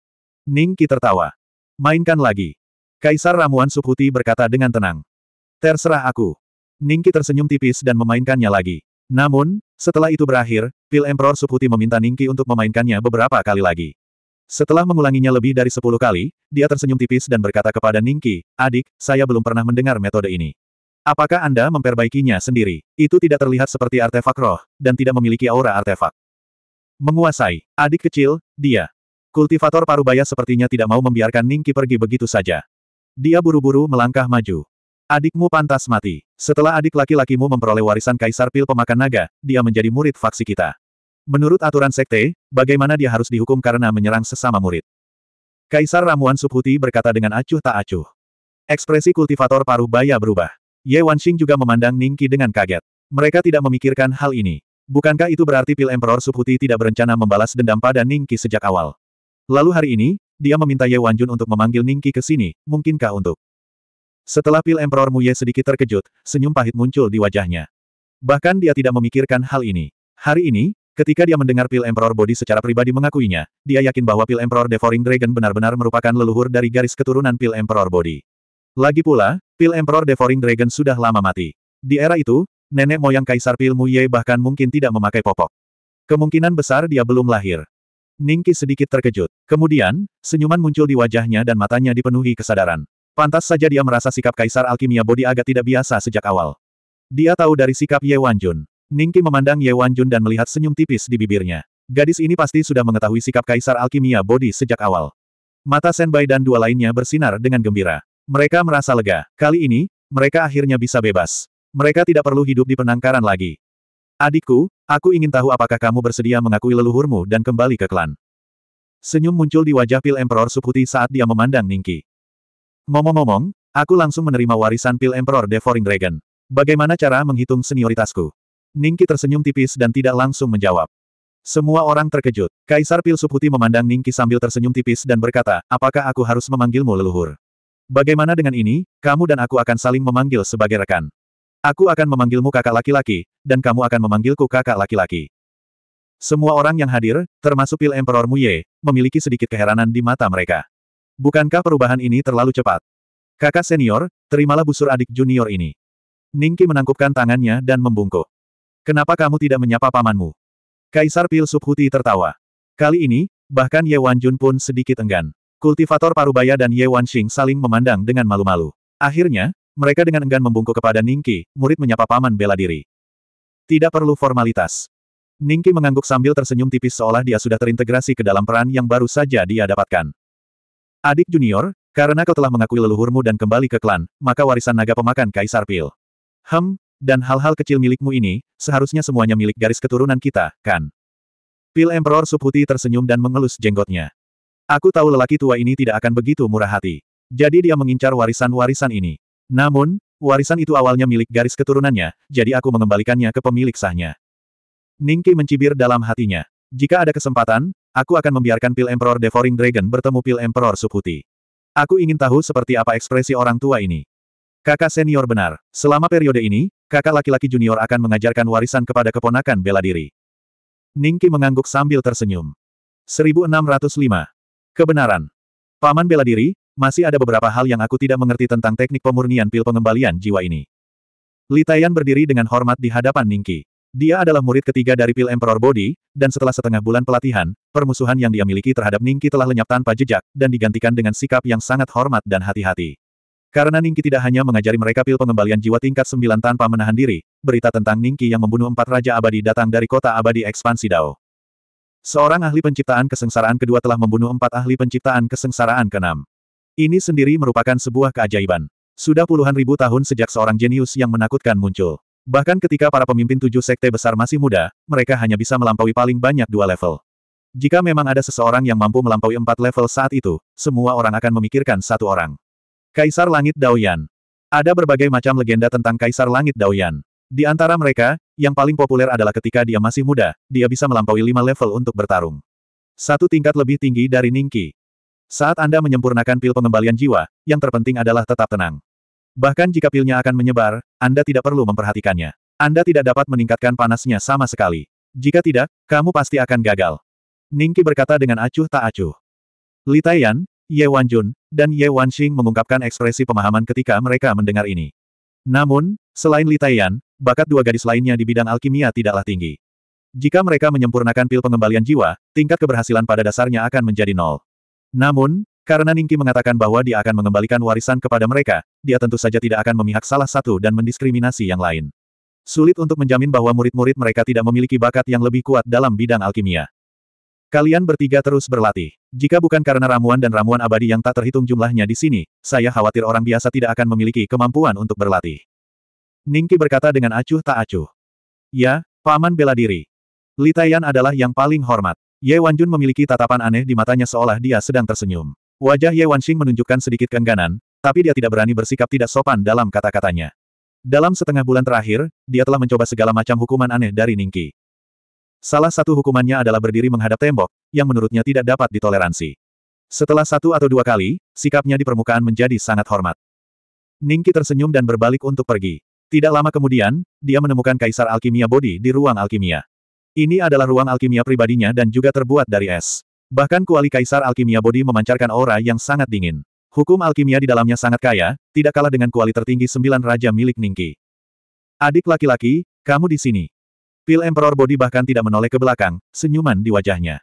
Ning Qi tertawa. Mainkan lagi. Kaisar Ramuan Subhuti berkata dengan tenang. Terserah aku. Ning Qi tersenyum tipis dan memainkannya lagi. Namun, setelah itu berakhir, Pil Emperor Subhuti meminta Ning Qi untuk memainkannya beberapa kali lagi. Setelah mengulanginya lebih dari sepuluh kali, dia tersenyum tipis dan berkata kepada Ning Qi, adik, saya belum pernah mendengar metode ini. Apakah Anda memperbaikinya sendiri? Itu tidak terlihat seperti artefak roh, dan tidak memiliki aura artefak. Menguasai. Adik kecil, dia. Kultivator parubaya sepertinya tidak mau membiarkan Ningki pergi begitu saja. Dia buru-buru melangkah maju. Adikmu pantas mati. Setelah adik laki-lakimu memperoleh warisan Kaisar Pil Pemakan Naga, dia menjadi murid faksi kita. Menurut aturan sekte, bagaimana dia harus dihukum karena menyerang sesama murid? Kaisar Ramuan Subhuti berkata dengan acuh tak acuh. Ekspresi kultivator Paruh Baya berubah. Ye Wanxing juga memandang Ningki dengan kaget. Mereka tidak memikirkan hal ini. Bukankah itu berarti pil Emperor Subhuti tidak berencana membalas dendam pada Ningqi sejak awal? Lalu hari ini, dia meminta Ye Wanjun untuk memanggil Ningqi ke sini, mungkinkah untuk? Setelah pil Emperor Muye sedikit terkejut, senyum pahit muncul di wajahnya. Bahkan dia tidak memikirkan hal ini. Hari ini, ketika dia mendengar pil Emperor Body secara pribadi mengakuinya, dia yakin bahwa pil Emperor Devouring Dragon benar-benar merupakan leluhur dari garis keturunan pil Emperor Body. Lagi pula, pil Emperor Devouring Dragon sudah lama mati. Di era itu, nenek moyang Kaisar Pil Muye bahkan mungkin tidak memakai popok. Kemungkinan besar dia belum lahir. Ningki sedikit terkejut. Kemudian, senyuman muncul di wajahnya dan matanya dipenuhi kesadaran. Pantas saja dia merasa sikap Kaisar Alkimia Bodi agak tidak biasa sejak awal. Dia tahu dari sikap Ye Wanjun. Ningki memandang Ye Wanjun dan melihat senyum tipis di bibirnya. Gadis ini pasti sudah mengetahui sikap Kaisar Alkimia Bodi sejak awal. Mata Senbai dan dua lainnya bersinar dengan gembira. Mereka merasa lega. Kali ini, mereka akhirnya bisa bebas. Mereka tidak perlu hidup di penangkaran lagi. Adikku, aku ingin tahu apakah kamu bersedia mengakui leluhurmu dan kembali ke klan. Senyum muncul di wajah Pil Emperor Suputi saat dia memandang Ningki. Ngomong-ngomong, aku langsung menerima warisan Pil Emperor Devouring Dragon. Bagaimana cara menghitung senioritasku? Ningki tersenyum tipis dan tidak langsung menjawab. Semua orang terkejut. Kaisar Pil Suputi memandang Ningki sambil tersenyum tipis dan berkata, apakah aku harus memanggilmu leluhur? Bagaimana dengan ini, kamu dan aku akan saling memanggil sebagai rekan. Aku akan memanggilmu kakak laki-laki, dan kamu akan memanggilku kakak laki-laki. Semua orang yang hadir, termasuk Pil Emperor Muye, memiliki sedikit keheranan di mata mereka. Bukankah perubahan ini terlalu cepat? Kakak senior, terimalah busur adik junior ini. Ningki menangkupkan tangannya dan membungkuk. Kenapa kamu tidak menyapa pamanmu? Kaisar Pil Subhuti tertawa. Kali ini, bahkan Ye Wan Jun pun sedikit enggan. Kultivator Parubaya dan Ye Wan Xing saling memandang dengan malu-malu. Akhirnya, mereka dengan enggan membungkuk kepada Ningki, murid menyapa paman bela diri. Tidak perlu formalitas. Ningki mengangguk sambil tersenyum tipis seolah dia sudah terintegrasi ke dalam peran yang baru saja dia dapatkan. Adik junior, karena kau telah mengakui leluhurmu dan kembali ke klan, maka warisan naga pemakan Kaisar Pil. Hem, dan hal-hal kecil milikmu ini, seharusnya semuanya milik garis keturunan kita, kan? Pil Emperor Subhuti tersenyum dan mengelus jenggotnya. Aku tahu lelaki tua ini tidak akan begitu murah hati. Jadi dia mengincar warisan-warisan ini. Namun, warisan itu awalnya milik garis keturunannya, jadi aku mengembalikannya ke pemilik sahnya. Ningki mencibir dalam hatinya. Jika ada kesempatan, aku akan membiarkan Pil Emperor Devouring Dragon bertemu Pil Emperor Subhuti. Aku ingin tahu seperti apa ekspresi orang tua ini. Kakak senior benar. Selama periode ini, kakak laki-laki junior akan mengajarkan warisan kepada keponakan bela diri. Ningki mengangguk sambil tersenyum. 1605. Kebenaran. Paman bela diri, masih ada beberapa hal yang aku tidak mengerti tentang teknik pemurnian pil pengembalian jiwa ini. Li Taiyan berdiri dengan hormat di hadapan Ningki. Dia adalah murid ketiga dari pil Emperor Body, dan setelah setengah bulan pelatihan, permusuhan yang dia miliki terhadap Ningki telah lenyap tanpa jejak, dan digantikan dengan sikap yang sangat hormat dan hati-hati. Karena Ningki tidak hanya mengajari mereka pil pengembalian jiwa tingkat 9 tanpa menahan diri, berita tentang Ningki yang membunuh empat Raja Abadi datang dari kota abadi ekspansi Dao. Seorang ahli penciptaan kesengsaraan kedua telah membunuh empat ahli penciptaan kesengsaraan keenam. Ini sendiri merupakan sebuah keajaiban. Sudah puluhan ribu tahun sejak seorang jenius yang menakutkan muncul. Bahkan ketika para pemimpin tujuh sekte besar masih muda, mereka hanya bisa melampaui paling banyak dua level. Jika memang ada seseorang yang mampu melampaui empat level saat itu, semua orang akan memikirkan satu orang. Kaisar Langit Daoyan Ada berbagai macam legenda tentang Kaisar Langit Daoyan. Di antara mereka, yang paling populer adalah ketika dia masih muda, dia bisa melampaui lima level untuk bertarung. Satu tingkat lebih tinggi dari Ningki. Saat Anda menyempurnakan pil pengembalian jiwa, yang terpenting adalah tetap tenang. Bahkan jika pilnya akan menyebar, Anda tidak perlu memperhatikannya. Anda tidak dapat meningkatkan panasnya sama sekali. Jika tidak, kamu pasti akan gagal. Ningki berkata dengan acuh tak acuh. Li Taiyan, Ye Wanjun, dan Ye Wanxing mengungkapkan ekspresi pemahaman ketika mereka mendengar ini. Namun, selain Li Taiyan, bakat dua gadis lainnya di bidang alkimia tidaklah tinggi. Jika mereka menyempurnakan pil pengembalian jiwa, tingkat keberhasilan pada dasarnya akan menjadi nol. Namun, karena Ningki mengatakan bahwa dia akan mengembalikan warisan kepada mereka, dia tentu saja tidak akan memihak salah satu dan mendiskriminasi yang lain. Sulit untuk menjamin bahwa murid-murid mereka tidak memiliki bakat yang lebih kuat dalam bidang alkimia. Kalian bertiga terus berlatih. Jika bukan karena ramuan dan ramuan abadi yang tak terhitung jumlahnya di sini, saya khawatir orang biasa tidak akan memiliki kemampuan untuk berlatih. Ningki berkata dengan acuh tak acuh. Ya, paman bela diri. Litayan adalah yang paling hormat. Ye Wanjun memiliki tatapan aneh di matanya seolah dia sedang tersenyum. Wajah Ye Wanxing menunjukkan sedikit kengganan, tapi dia tidak berani bersikap tidak sopan dalam kata-katanya. Dalam setengah bulan terakhir, dia telah mencoba segala macam hukuman aneh dari Ningki. Salah satu hukumannya adalah berdiri menghadap tembok, yang menurutnya tidak dapat ditoleransi. Setelah satu atau dua kali, sikapnya di permukaan menjadi sangat hormat. Ningki tersenyum dan berbalik untuk pergi. Tidak lama kemudian, dia menemukan Kaisar Alkimia Bodi di ruang alkimia. Ini adalah ruang alkimia pribadinya dan juga terbuat dari es. Bahkan kuali kaisar alkimia bodi memancarkan aura yang sangat dingin. Hukum alkimia di dalamnya sangat kaya, tidak kalah dengan kuali tertinggi sembilan raja milik Ningki. Adik laki-laki, kamu di sini. Pil Emperor Bodi bahkan tidak menoleh ke belakang, senyuman di wajahnya.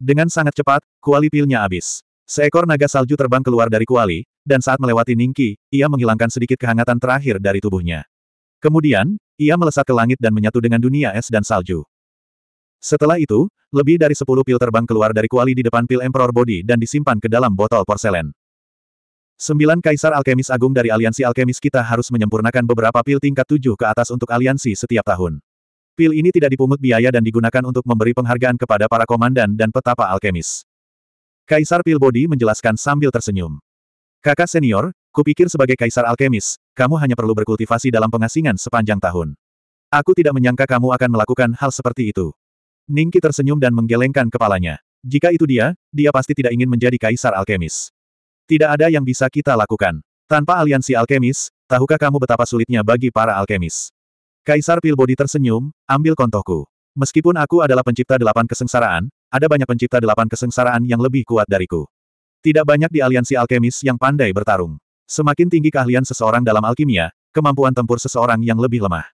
Dengan sangat cepat, kuali pilnya habis. Seekor naga salju terbang keluar dari kuali, dan saat melewati Ningki, ia menghilangkan sedikit kehangatan terakhir dari tubuhnya. Kemudian, ia melesat ke langit dan menyatu dengan dunia es dan salju. Setelah itu, lebih dari sepuluh pil terbang keluar dari kuali di depan pil Emperor Body dan disimpan ke dalam botol porselen. Sembilan kaisar alkemis agung dari aliansi alkemis kita harus menyempurnakan beberapa pil tingkat tujuh ke atas untuk aliansi setiap tahun. Pil ini tidak dipungut biaya dan digunakan untuk memberi penghargaan kepada para komandan dan petapa alkemis. Kaisar Pil Body menjelaskan sambil tersenyum. Kakak senior, kupikir sebagai kaisar alkemis, kamu hanya perlu berkultivasi dalam pengasingan sepanjang tahun. Aku tidak menyangka kamu akan melakukan hal seperti itu. Ningki tersenyum dan menggelengkan kepalanya. Jika itu dia, dia pasti tidak ingin menjadi kaisar alkemis. Tidak ada yang bisa kita lakukan. Tanpa aliansi alkemis, tahukah kamu betapa sulitnya bagi para alkemis? Kaisar Pilbodi tersenyum, ambil kontohku. Meskipun aku adalah pencipta delapan kesengsaraan, ada banyak pencipta delapan kesengsaraan yang lebih kuat dariku. Tidak banyak di aliansi alkemis yang pandai bertarung. Semakin tinggi keahlian seseorang dalam alkimia, kemampuan tempur seseorang yang lebih lemah.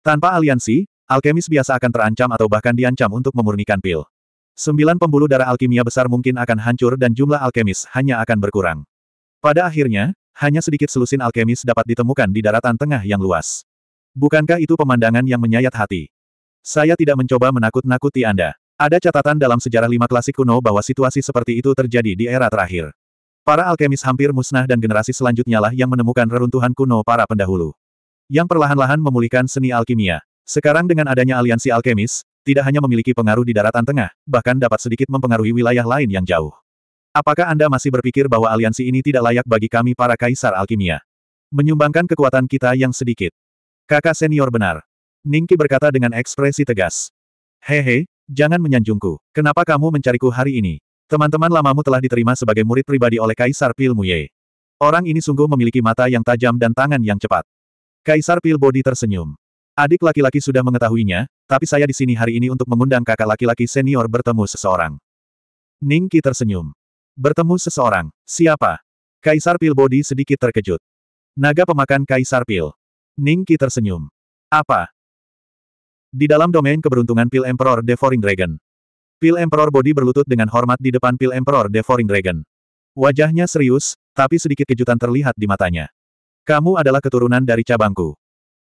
Tanpa aliansi, Alkemis biasa akan terancam atau bahkan diancam untuk memurnikan pil. Sembilan pembuluh darah alkimia besar mungkin akan hancur dan jumlah alkemis hanya akan berkurang. Pada akhirnya, hanya sedikit selusin alkemis dapat ditemukan di daratan tengah yang luas. Bukankah itu pemandangan yang menyayat hati? Saya tidak mencoba menakut-nakuti Anda. Ada catatan dalam sejarah lima klasik kuno bahwa situasi seperti itu terjadi di era terakhir. Para alkemis hampir musnah dan generasi selanjutnya lah yang menemukan reruntuhan kuno para pendahulu. Yang perlahan-lahan memulihkan seni alkimia. Sekarang dengan adanya aliansi alkemis, tidak hanya memiliki pengaruh di daratan tengah, bahkan dapat sedikit mempengaruhi wilayah lain yang jauh. Apakah Anda masih berpikir bahwa aliansi ini tidak layak bagi kami para kaisar alkimia? Menyumbangkan kekuatan kita yang sedikit. Kakak senior benar. Ningki berkata dengan ekspresi tegas. Hehe, jangan menyanjungku. Kenapa kamu mencariku hari ini? Teman-teman lamamu telah diterima sebagai murid pribadi oleh Kaisar Pil Muye. Orang ini sungguh memiliki mata yang tajam dan tangan yang cepat. Kaisar Pil Bodi tersenyum. Adik laki-laki sudah mengetahuinya, tapi saya di sini hari ini untuk mengundang kakak laki-laki senior bertemu seseorang. Ningki tersenyum. Bertemu seseorang, siapa? Kaisar Pil Bodi sedikit terkejut. Naga pemakan Kaisar Pil. Ningki tersenyum. Apa? Di dalam domain keberuntungan Pil Emperor Devouring Dragon. Pil Emperor Bodi berlutut dengan hormat di depan Pil Emperor Devouring Dragon. Wajahnya serius, tapi sedikit kejutan terlihat di matanya. Kamu adalah keturunan dari cabangku.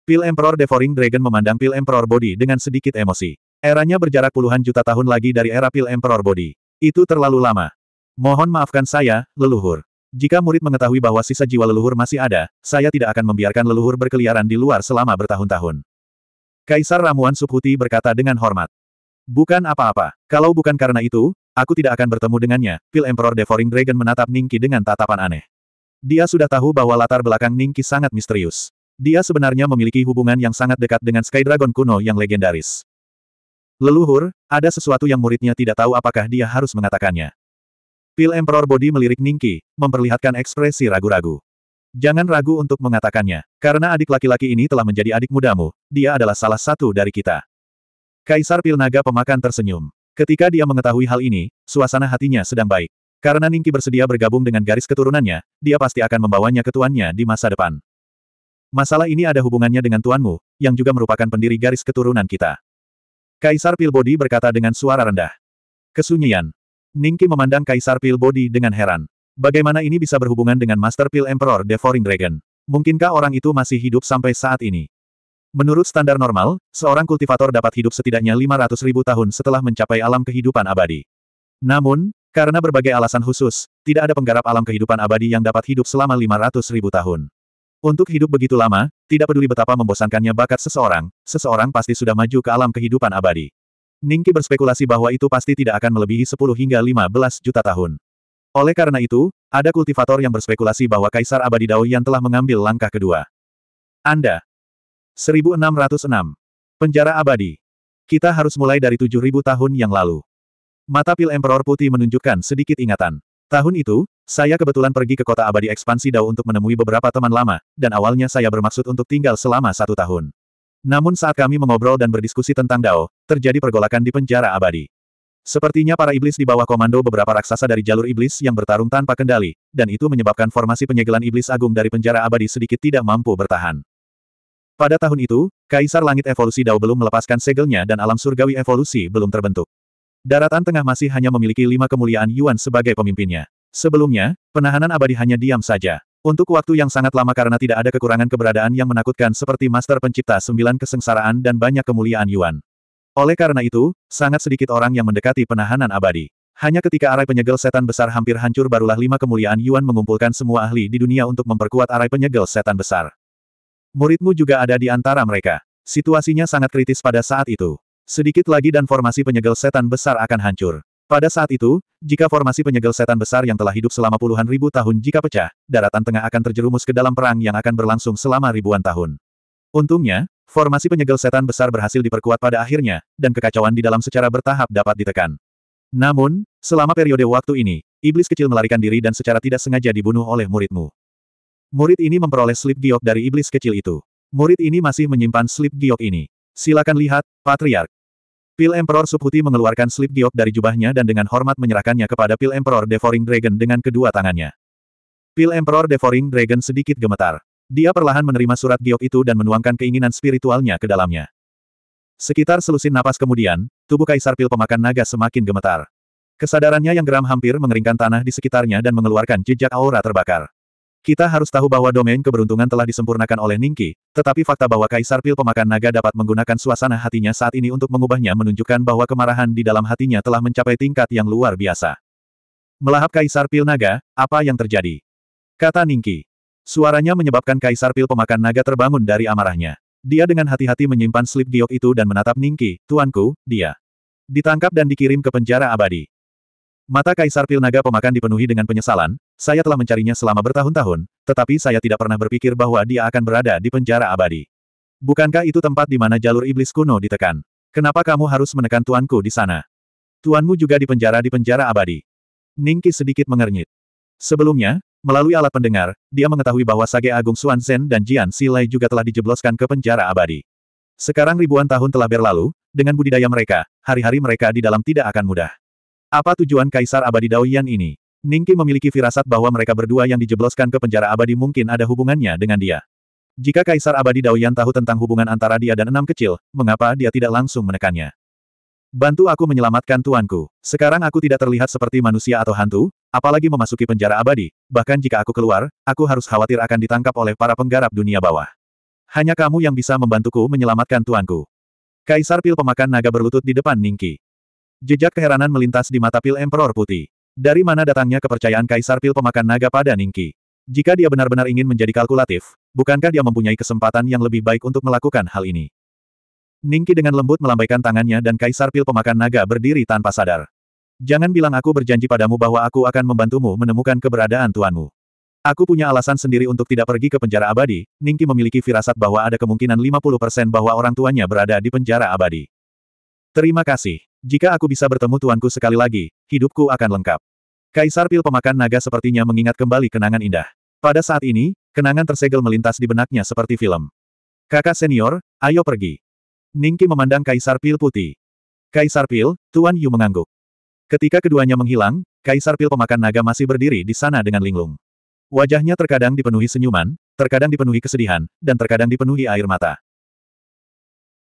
Pil Emperor Devouring Dragon memandang pil Emperor Body dengan sedikit emosi. Eranya berjarak puluhan juta tahun lagi dari era pil Emperor Body. Itu terlalu lama. Mohon maafkan saya, leluhur. Jika murid mengetahui bahwa sisa jiwa leluhur masih ada, saya tidak akan membiarkan leluhur berkeliaran di luar selama bertahun-tahun. Kaisar Ramuan Subhuti berkata dengan hormat. Bukan apa-apa. Kalau bukan karena itu, aku tidak akan bertemu dengannya. Pil Emperor Devouring Dragon menatap Ningki dengan tatapan aneh. Dia sudah tahu bahwa latar belakang Ningki sangat misterius. Dia sebenarnya memiliki hubungan yang sangat dekat dengan Sky Dragon kuno yang legendaris. Leluhur, ada sesuatu yang muridnya tidak tahu apakah dia harus mengatakannya. Pil Emperor Body melirik Ningki, memperlihatkan ekspresi ragu-ragu. Jangan ragu untuk mengatakannya, karena adik laki-laki ini telah menjadi adik mudamu, dia adalah salah satu dari kita. Kaisar Pil Naga Pemakan tersenyum. Ketika dia mengetahui hal ini, suasana hatinya sedang baik. Karena Ningki bersedia bergabung dengan garis keturunannya, dia pasti akan membawanya ke tuannya di masa depan. Masalah ini ada hubungannya dengan tuanmu, yang juga merupakan pendiri garis keturunan kita. Kaisar Pilbody berkata dengan suara rendah. Kesunyian. Ningki memandang Kaisar Pilbody dengan heran. Bagaimana ini bisa berhubungan dengan Master Pil Emperor Devouring Dragon? Mungkinkah orang itu masih hidup sampai saat ini? Menurut standar normal, seorang kultivator dapat hidup setidaknya 500 ribu tahun setelah mencapai alam kehidupan abadi. Namun, karena berbagai alasan khusus, tidak ada penggarap alam kehidupan abadi yang dapat hidup selama 500 ribu tahun. Untuk hidup begitu lama, tidak peduli betapa membosankannya bakat seseorang, seseorang pasti sudah maju ke alam kehidupan abadi. Ningki berspekulasi bahwa itu pasti tidak akan melebihi 10 hingga 15 juta tahun. Oleh karena itu, ada kultivator yang berspekulasi bahwa Kaisar Abadi Dao yang telah mengambil langkah kedua. Anda. 1606. Penjara abadi. Kita harus mulai dari 7000 tahun yang lalu. Mata pil Emperor Putih menunjukkan sedikit ingatan. Tahun itu, saya kebetulan pergi ke kota abadi ekspansi Dao untuk menemui beberapa teman lama, dan awalnya saya bermaksud untuk tinggal selama satu tahun. Namun saat kami mengobrol dan berdiskusi tentang Dao, terjadi pergolakan di penjara abadi. Sepertinya para iblis di bawah komando beberapa raksasa dari jalur iblis yang bertarung tanpa kendali, dan itu menyebabkan formasi penyegelan iblis agung dari penjara abadi sedikit tidak mampu bertahan. Pada tahun itu, Kaisar Langit Evolusi Dao belum melepaskan segelnya dan alam surgawi evolusi belum terbentuk. Daratan Tengah masih hanya memiliki lima kemuliaan Yuan sebagai pemimpinnya. Sebelumnya, penahanan abadi hanya diam saja. Untuk waktu yang sangat lama karena tidak ada kekurangan keberadaan yang menakutkan seperti Master Pencipta Sembilan Kesengsaraan dan banyak kemuliaan Yuan. Oleh karena itu, sangat sedikit orang yang mendekati penahanan abadi. Hanya ketika arai penyegel setan besar hampir hancur barulah lima kemuliaan Yuan mengumpulkan semua ahli di dunia untuk memperkuat arai penyegel setan besar. Muridmu juga ada di antara mereka. Situasinya sangat kritis pada saat itu. Sedikit lagi dan formasi penyegel setan besar akan hancur. Pada saat itu, jika formasi penyegel setan besar yang telah hidup selama puluhan ribu tahun jika pecah, daratan tengah akan terjerumus ke dalam perang yang akan berlangsung selama ribuan tahun. Untungnya, formasi penyegel setan besar berhasil diperkuat pada akhirnya, dan kekacauan di dalam secara bertahap dapat ditekan. Namun, selama periode waktu ini, iblis kecil melarikan diri dan secara tidak sengaja dibunuh oleh muridmu. Murid ini memperoleh slip giok dari iblis kecil itu. Murid ini masih menyimpan slip giok ini. Silakan lihat, Patriark. Pil Emperor Subhuti mengeluarkan slip giok dari jubahnya dan dengan hormat menyerahkannya kepada Pil Emperor Devouring Dragon dengan kedua tangannya. Pil Emperor Devouring Dragon sedikit gemetar. Dia perlahan menerima surat giok itu dan menuangkan keinginan spiritualnya ke dalamnya. Sekitar selusin napas kemudian, tubuh Kaisar Pil Pemakan Naga semakin gemetar. Kesadarannya yang geram hampir mengeringkan tanah di sekitarnya dan mengeluarkan jejak aura terbakar. Kita harus tahu bahwa domain keberuntungan telah disempurnakan oleh Ningki, tetapi fakta bahwa Kaisar Pil Pemakan Naga dapat menggunakan suasana hatinya saat ini untuk mengubahnya menunjukkan bahwa kemarahan di dalam hatinya telah mencapai tingkat yang luar biasa. Melahap Kaisar Pil Naga, apa yang terjadi? Kata Ningki. Suaranya menyebabkan Kaisar Pil Pemakan Naga terbangun dari amarahnya. Dia dengan hati-hati menyimpan slip giok itu dan menatap Ningki, tuanku, dia. Ditangkap dan dikirim ke penjara abadi. Mata Kaisar Pil Naga Pemakan dipenuhi dengan penyesalan, saya telah mencarinya selama bertahun-tahun, tetapi saya tidak pernah berpikir bahwa dia akan berada di penjara abadi. Bukankah itu tempat di mana jalur iblis kuno ditekan? Kenapa kamu harus menekan tuanku di sana? Tuanmu juga dipenjara di penjara abadi. Ningki sedikit mengernyit. Sebelumnya, melalui alat pendengar, dia mengetahui bahwa Sage Agung Suan Zen dan Jian Silai juga telah dijebloskan ke penjara abadi. Sekarang ribuan tahun telah berlalu, dengan budidaya mereka, hari-hari mereka di dalam tidak akan mudah. Apa tujuan Kaisar Abadi Daoyan ini? Ningki memiliki firasat bahwa mereka berdua yang dijebloskan ke penjara abadi mungkin ada hubungannya dengan dia. Jika Kaisar Abadi Daoyan tahu tentang hubungan antara dia dan enam kecil, mengapa dia tidak langsung menekannya? Bantu aku menyelamatkan tuanku. Sekarang aku tidak terlihat seperti manusia atau hantu, apalagi memasuki penjara abadi. Bahkan jika aku keluar, aku harus khawatir akan ditangkap oleh para penggarap dunia bawah. Hanya kamu yang bisa membantuku menyelamatkan tuanku. Kaisar Pil Pemakan Naga berlutut di depan Ningki. Jejak keheranan melintas di mata Pil Emperor Putih. Dari mana datangnya kepercayaan Kaisar Pil pemakan naga pada Ningki? Jika dia benar-benar ingin menjadi kalkulatif, bukankah dia mempunyai kesempatan yang lebih baik untuk melakukan hal ini? Ningki dengan lembut melambaikan tangannya dan Kaisar Pil pemakan naga berdiri tanpa sadar. Jangan bilang aku berjanji padamu bahwa aku akan membantumu menemukan keberadaan tuanmu. Aku punya alasan sendiri untuk tidak pergi ke penjara abadi, Ningki memiliki firasat bahwa ada kemungkinan 50% bahwa orang tuanya berada di penjara abadi. Terima kasih. Jika aku bisa bertemu tuanku sekali lagi, hidupku akan lengkap. Kaisar Pil Pemakan Naga sepertinya mengingat kembali kenangan indah. Pada saat ini, kenangan tersegel melintas di benaknya seperti film. Kakak senior, ayo pergi. Ningki memandang Kaisar Pil putih. Kaisar Pil, Tuan Yu mengangguk. Ketika keduanya menghilang, Kaisar Pil Pemakan Naga masih berdiri di sana dengan linglung. Wajahnya terkadang dipenuhi senyuman, terkadang dipenuhi kesedihan, dan terkadang dipenuhi air mata.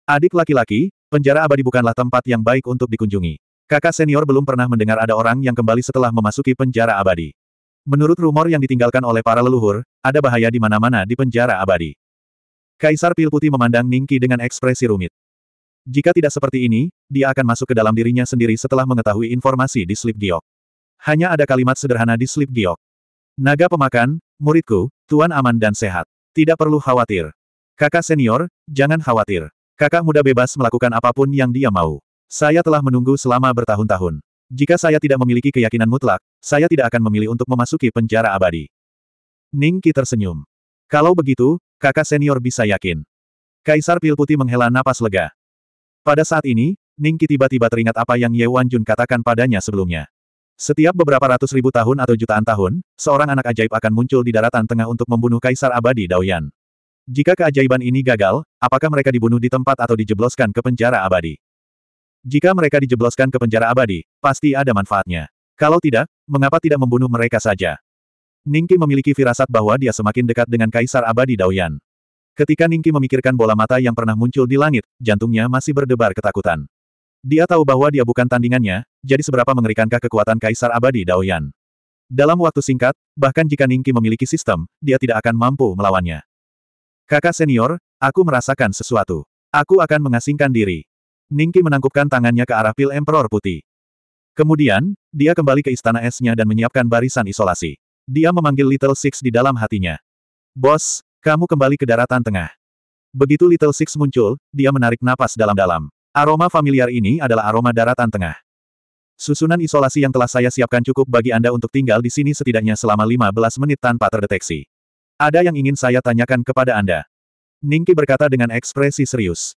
Adik laki-laki, Penjara abadi bukanlah tempat yang baik untuk dikunjungi. Kakak senior belum pernah mendengar ada orang yang kembali setelah memasuki penjara abadi. Menurut rumor yang ditinggalkan oleh para leluhur, ada bahaya di mana-mana di penjara abadi. Kaisar Pil Putih memandang Ningki dengan ekspresi rumit. Jika tidak seperti ini, dia akan masuk ke dalam dirinya sendiri setelah mengetahui informasi di Slip Giok. Hanya ada kalimat sederhana di Slip Giok. Naga pemakan, muridku, Tuan aman dan sehat. Tidak perlu khawatir. Kakak senior, jangan khawatir. Kakak muda bebas melakukan apapun yang dia mau. Saya telah menunggu selama bertahun-tahun. Jika saya tidak memiliki keyakinan mutlak, saya tidak akan memilih untuk memasuki penjara abadi. Ning Ningki tersenyum. Kalau begitu, kakak senior bisa yakin. Kaisar Pil Putih menghela napas lega. Pada saat ini, Ning Ningki tiba-tiba teringat apa yang Ye Wan Jun katakan padanya sebelumnya. Setiap beberapa ratus ribu tahun atau jutaan tahun, seorang anak ajaib akan muncul di daratan tengah untuk membunuh Kaisar Abadi Daoyan. Jika keajaiban ini gagal, apakah mereka dibunuh di tempat atau dijebloskan ke penjara abadi? Jika mereka dijebloskan ke penjara abadi, pasti ada manfaatnya. Kalau tidak, mengapa tidak membunuh mereka saja? Ningki memiliki firasat bahwa dia semakin dekat dengan Kaisar Abadi Daoyan. Ketika Ningki memikirkan bola mata yang pernah muncul di langit, jantungnya masih berdebar ketakutan. Dia tahu bahwa dia bukan tandingannya, jadi seberapa mengerikankah kekuatan Kaisar Abadi Daoyan. Dalam waktu singkat, bahkan jika Ningki memiliki sistem, dia tidak akan mampu melawannya. Kakak senior, aku merasakan sesuatu. Aku akan mengasingkan diri. Ningki menangkupkan tangannya ke arah pil Emperor Putih. Kemudian, dia kembali ke istana esnya dan menyiapkan barisan isolasi. Dia memanggil Little Six di dalam hatinya. Bos, kamu kembali ke daratan tengah. Begitu Little Six muncul, dia menarik napas dalam-dalam. Aroma familiar ini adalah aroma daratan tengah. Susunan isolasi yang telah saya siapkan cukup bagi Anda untuk tinggal di sini setidaknya selama 15 menit tanpa terdeteksi. Ada yang ingin saya tanyakan kepada Anda. Ningki berkata dengan ekspresi serius.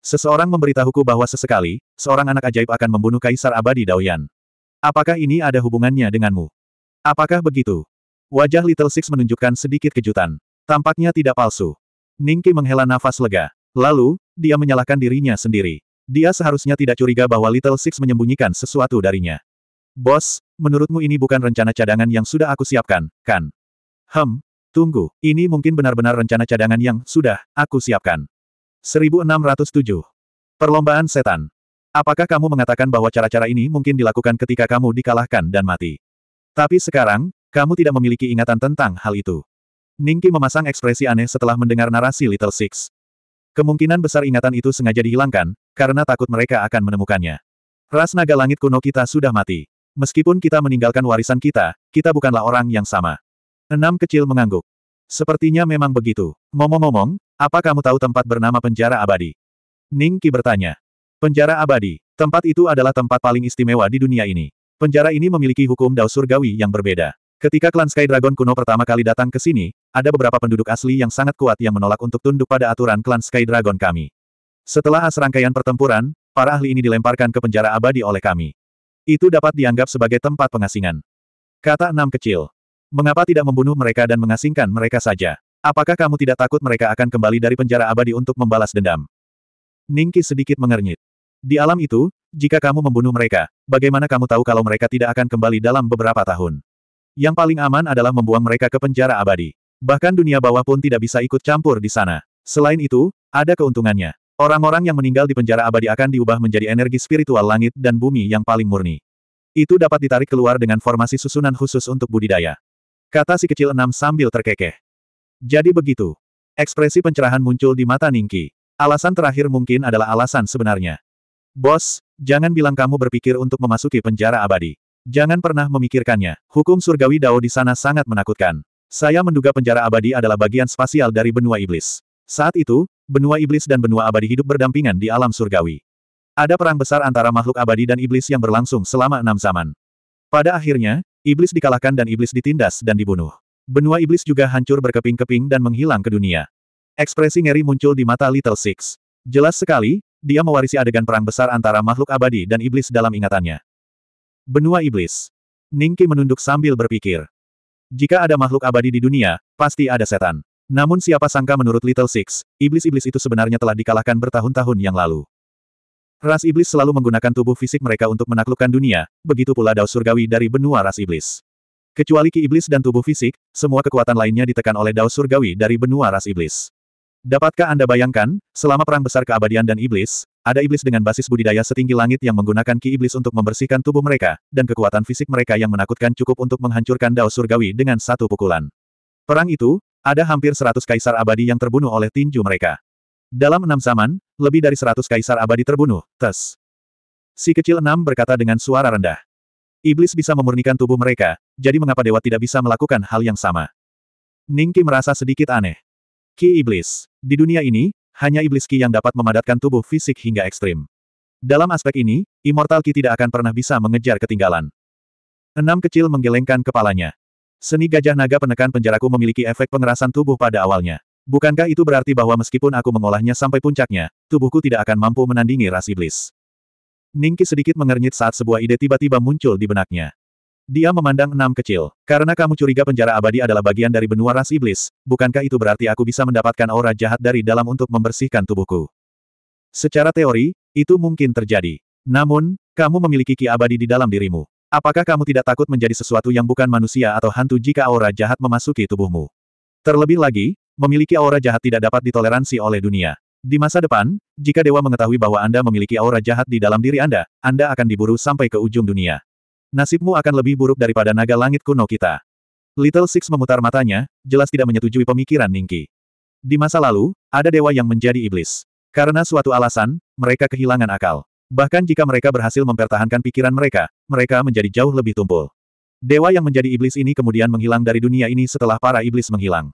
Seseorang memberitahuku bahwa sesekali, seorang anak ajaib akan membunuh Kaisar Abadi Daoyan. Apakah ini ada hubungannya denganmu? Apakah begitu? Wajah Little Six menunjukkan sedikit kejutan. Tampaknya tidak palsu. Ningki menghela nafas lega. Lalu, dia menyalahkan dirinya sendiri. Dia seharusnya tidak curiga bahwa Little Six menyembunyikan sesuatu darinya. Bos, menurutmu ini bukan rencana cadangan yang sudah aku siapkan, kan? Hem, Tunggu, ini mungkin benar-benar rencana cadangan yang sudah aku siapkan. 1607. Perlombaan setan. Apakah kamu mengatakan bahwa cara-cara ini mungkin dilakukan ketika kamu dikalahkan dan mati? Tapi sekarang, kamu tidak memiliki ingatan tentang hal itu. Ningki memasang ekspresi aneh setelah mendengar narasi Little Six. Kemungkinan besar ingatan itu sengaja dihilangkan, karena takut mereka akan menemukannya. Ras naga langit kuno kita sudah mati. Meskipun kita meninggalkan warisan kita, kita bukanlah orang yang sama. Enam kecil mengangguk. Sepertinya memang begitu. Ngomong-ngomong, apa kamu tahu tempat bernama penjara abadi? Ning Qi bertanya. Penjara abadi, tempat itu adalah tempat paling istimewa di dunia ini. Penjara ini memiliki hukum dao surgawi yang berbeda. Ketika klan Sky Dragon kuno pertama kali datang ke sini, ada beberapa penduduk asli yang sangat kuat yang menolak untuk tunduk pada aturan klan Sky Dragon kami. Setelah as pertempuran, para ahli ini dilemparkan ke penjara abadi oleh kami. Itu dapat dianggap sebagai tempat pengasingan. Kata enam kecil. Mengapa tidak membunuh mereka dan mengasingkan mereka saja? Apakah kamu tidak takut mereka akan kembali dari penjara abadi untuk membalas dendam? Ningki sedikit mengernyit. Di alam itu, jika kamu membunuh mereka, bagaimana kamu tahu kalau mereka tidak akan kembali dalam beberapa tahun? Yang paling aman adalah membuang mereka ke penjara abadi. Bahkan dunia bawah pun tidak bisa ikut campur di sana. Selain itu, ada keuntungannya. Orang-orang yang meninggal di penjara abadi akan diubah menjadi energi spiritual langit dan bumi yang paling murni. Itu dapat ditarik keluar dengan formasi susunan khusus untuk budidaya. Kata si kecil enam sambil terkekeh. Jadi begitu. Ekspresi pencerahan muncul di mata Ningki. Alasan terakhir mungkin adalah alasan sebenarnya. Bos, jangan bilang kamu berpikir untuk memasuki penjara abadi. Jangan pernah memikirkannya. Hukum surgawi Dao di sana sangat menakutkan. Saya menduga penjara abadi adalah bagian spasial dari benua iblis. Saat itu, benua iblis dan benua abadi hidup berdampingan di alam surgawi. Ada perang besar antara makhluk abadi dan iblis yang berlangsung selama enam zaman. Pada akhirnya, Iblis dikalahkan dan iblis ditindas dan dibunuh. Benua iblis juga hancur berkeping-keping dan menghilang ke dunia. Ekspresi ngeri muncul di mata Little Six. Jelas sekali, dia mewarisi adegan perang besar antara makhluk abadi dan iblis dalam ingatannya. Benua iblis. Ningki menunduk sambil berpikir. Jika ada makhluk abadi di dunia, pasti ada setan. Namun siapa sangka menurut Little Six, iblis-iblis itu sebenarnya telah dikalahkan bertahun-tahun yang lalu. Ras iblis selalu menggunakan tubuh fisik mereka untuk menaklukkan dunia, begitu pula dao surgawi dari benua ras iblis. Kecuali ki iblis dan tubuh fisik, semua kekuatan lainnya ditekan oleh dao surgawi dari benua ras iblis. Dapatkah Anda bayangkan, selama perang besar keabadian dan iblis, ada iblis dengan basis budidaya setinggi langit yang menggunakan ki iblis untuk membersihkan tubuh mereka, dan kekuatan fisik mereka yang menakutkan cukup untuk menghancurkan dao surgawi dengan satu pukulan. Perang itu, ada hampir seratus kaisar abadi yang terbunuh oleh tinju mereka. Dalam enam zaman, lebih dari seratus kaisar abadi terbunuh, tes. Si kecil enam berkata dengan suara rendah. Iblis bisa memurnikan tubuh mereka, jadi mengapa dewa tidak bisa melakukan hal yang sama? Ningki merasa sedikit aneh. Ki Iblis. Di dunia ini, hanya Iblis Ki yang dapat memadatkan tubuh fisik hingga ekstrim. Dalam aspek ini, Immortal Ki tidak akan pernah bisa mengejar ketinggalan. Enam kecil menggelengkan kepalanya. Seni gajah naga penekan penjaraku memiliki efek pengerasan tubuh pada awalnya. Bukankah itu berarti bahwa meskipun aku mengolahnya sampai puncaknya, tubuhku tidak akan mampu menandingi ras iblis? Ningki sedikit mengernyit saat sebuah ide tiba-tiba muncul di benaknya. Dia memandang enam kecil. Karena kamu curiga penjara abadi adalah bagian dari benua ras iblis, bukankah itu berarti aku bisa mendapatkan aura jahat dari dalam untuk membersihkan tubuhku? Secara teori, itu mungkin terjadi. Namun, kamu memiliki ki abadi di dalam dirimu. Apakah kamu tidak takut menjadi sesuatu yang bukan manusia atau hantu jika aura jahat memasuki tubuhmu? Terlebih lagi, memiliki aura jahat tidak dapat ditoleransi oleh dunia. Di masa depan, jika dewa mengetahui bahwa Anda memiliki aura jahat di dalam diri Anda, Anda akan diburu sampai ke ujung dunia. Nasibmu akan lebih buruk daripada naga langit kuno kita. Little Six memutar matanya, jelas tidak menyetujui pemikiran Ningki. Di masa lalu, ada dewa yang menjadi iblis. Karena suatu alasan, mereka kehilangan akal. Bahkan jika mereka berhasil mempertahankan pikiran mereka, mereka menjadi jauh lebih tumpul. Dewa yang menjadi iblis ini kemudian menghilang dari dunia ini setelah para iblis menghilang.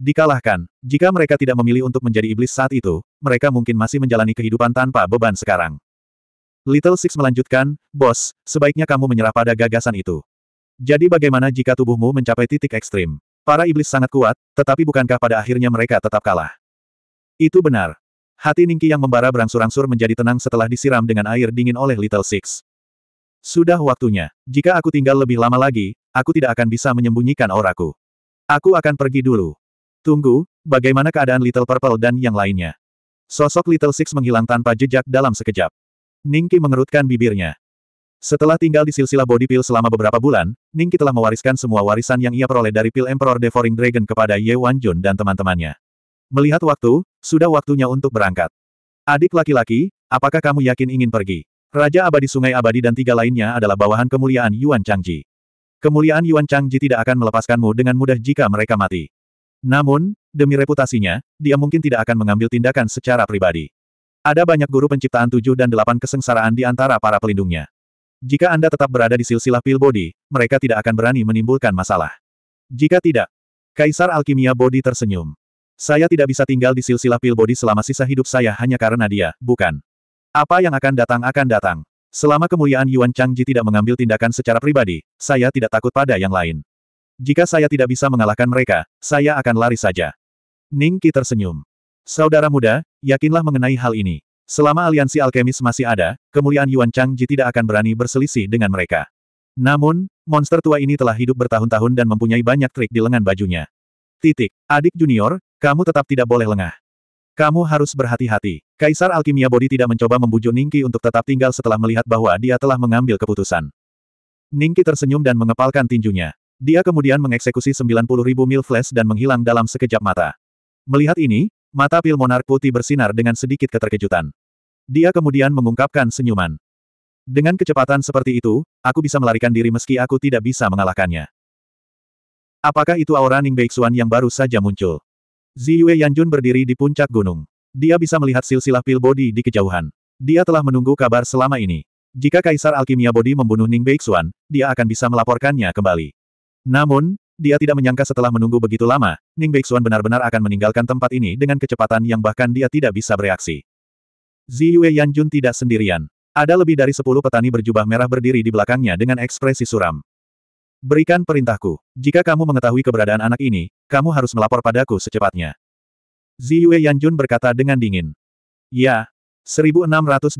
Dikalahkan, jika mereka tidak memilih untuk menjadi iblis saat itu, mereka mungkin masih menjalani kehidupan tanpa beban sekarang. Little Six melanjutkan, Bos, sebaiknya kamu menyerah pada gagasan itu. Jadi bagaimana jika tubuhmu mencapai titik ekstrim? Para iblis sangat kuat, tetapi bukankah pada akhirnya mereka tetap kalah? Itu benar. Hati Ningki yang membara berangsur-angsur menjadi tenang setelah disiram dengan air dingin oleh Little Six. Sudah waktunya. Jika aku tinggal lebih lama lagi, aku tidak akan bisa menyembunyikan auraku. Aku akan pergi dulu. Tunggu, bagaimana keadaan Little Purple dan yang lainnya? Sosok Little Six menghilang tanpa jejak dalam sekejap. Ningki mengerutkan bibirnya. Setelah tinggal di silsilah body pill selama beberapa bulan, Ningki telah mewariskan semua warisan yang ia peroleh dari pil Emperor Devouring Dragon kepada Ye Wanjun dan teman-temannya. Melihat waktu, sudah waktunya untuk berangkat. Adik laki-laki, apakah kamu yakin ingin pergi? Raja Abadi Sungai Abadi dan tiga lainnya adalah bawahan kemuliaan Yuan Changji. Kemuliaan Yuan Changji tidak akan melepaskanmu dengan mudah jika mereka mati. Namun, demi reputasinya, dia mungkin tidak akan mengambil tindakan secara pribadi. Ada banyak guru penciptaan tujuh dan delapan kesengsaraan di antara para pelindungnya. Jika Anda tetap berada di silsilah Pil Body, mereka tidak akan berani menimbulkan masalah. Jika tidak, Kaisar Alkimia Body tersenyum. Saya tidak bisa tinggal di silsilah Pil Body selama sisa hidup saya hanya karena dia, bukan. Apa yang akan datang akan datang. Selama kemuliaan Yuan Changji tidak mengambil tindakan secara pribadi, saya tidak takut pada yang lain. Jika saya tidak bisa mengalahkan mereka, saya akan lari saja. Ning Qi tersenyum. Saudara muda, yakinlah mengenai hal ini. Selama aliansi alkemis masih ada, kemuliaan Yuan Chang Ji tidak akan berani berselisih dengan mereka. Namun, monster tua ini telah hidup bertahun-tahun dan mempunyai banyak trik di lengan bajunya. Titik. Adik junior, kamu tetap tidak boleh lengah. Kamu harus berhati-hati. Kaisar Alkimia Bodi tidak mencoba membujuk Ningki untuk tetap tinggal setelah melihat bahwa dia telah mengambil keputusan. Ningki tersenyum dan mengepalkan tinjunya. Dia kemudian mengeksekusi 90 ribu mil flash dan menghilang dalam sekejap mata. Melihat ini, mata pil monark putih bersinar dengan sedikit keterkejutan. Dia kemudian mengungkapkan senyuman. Dengan kecepatan seperti itu, aku bisa melarikan diri meski aku tidak bisa mengalahkannya. Apakah itu aura Ning Beixuan yang baru saja muncul? Ziyue Yanjun berdiri di puncak gunung. Dia bisa melihat silsilah pil body di kejauhan. Dia telah menunggu kabar selama ini. Jika Kaisar Alkimia Bodi membunuh Ning Beixuan, dia akan bisa melaporkannya kembali. Namun, dia tidak menyangka setelah menunggu begitu lama, Ning Beixuan benar-benar akan meninggalkan tempat ini dengan kecepatan yang bahkan dia tidak bisa bereaksi. Ziyue Yanjun tidak sendirian. Ada lebih dari sepuluh petani berjubah merah berdiri di belakangnya dengan ekspresi suram. Berikan perintahku. Jika kamu mengetahui keberadaan anak ini, kamu harus melapor padaku secepatnya. Ziyue Yanjun berkata dengan dingin. Ya. 1608.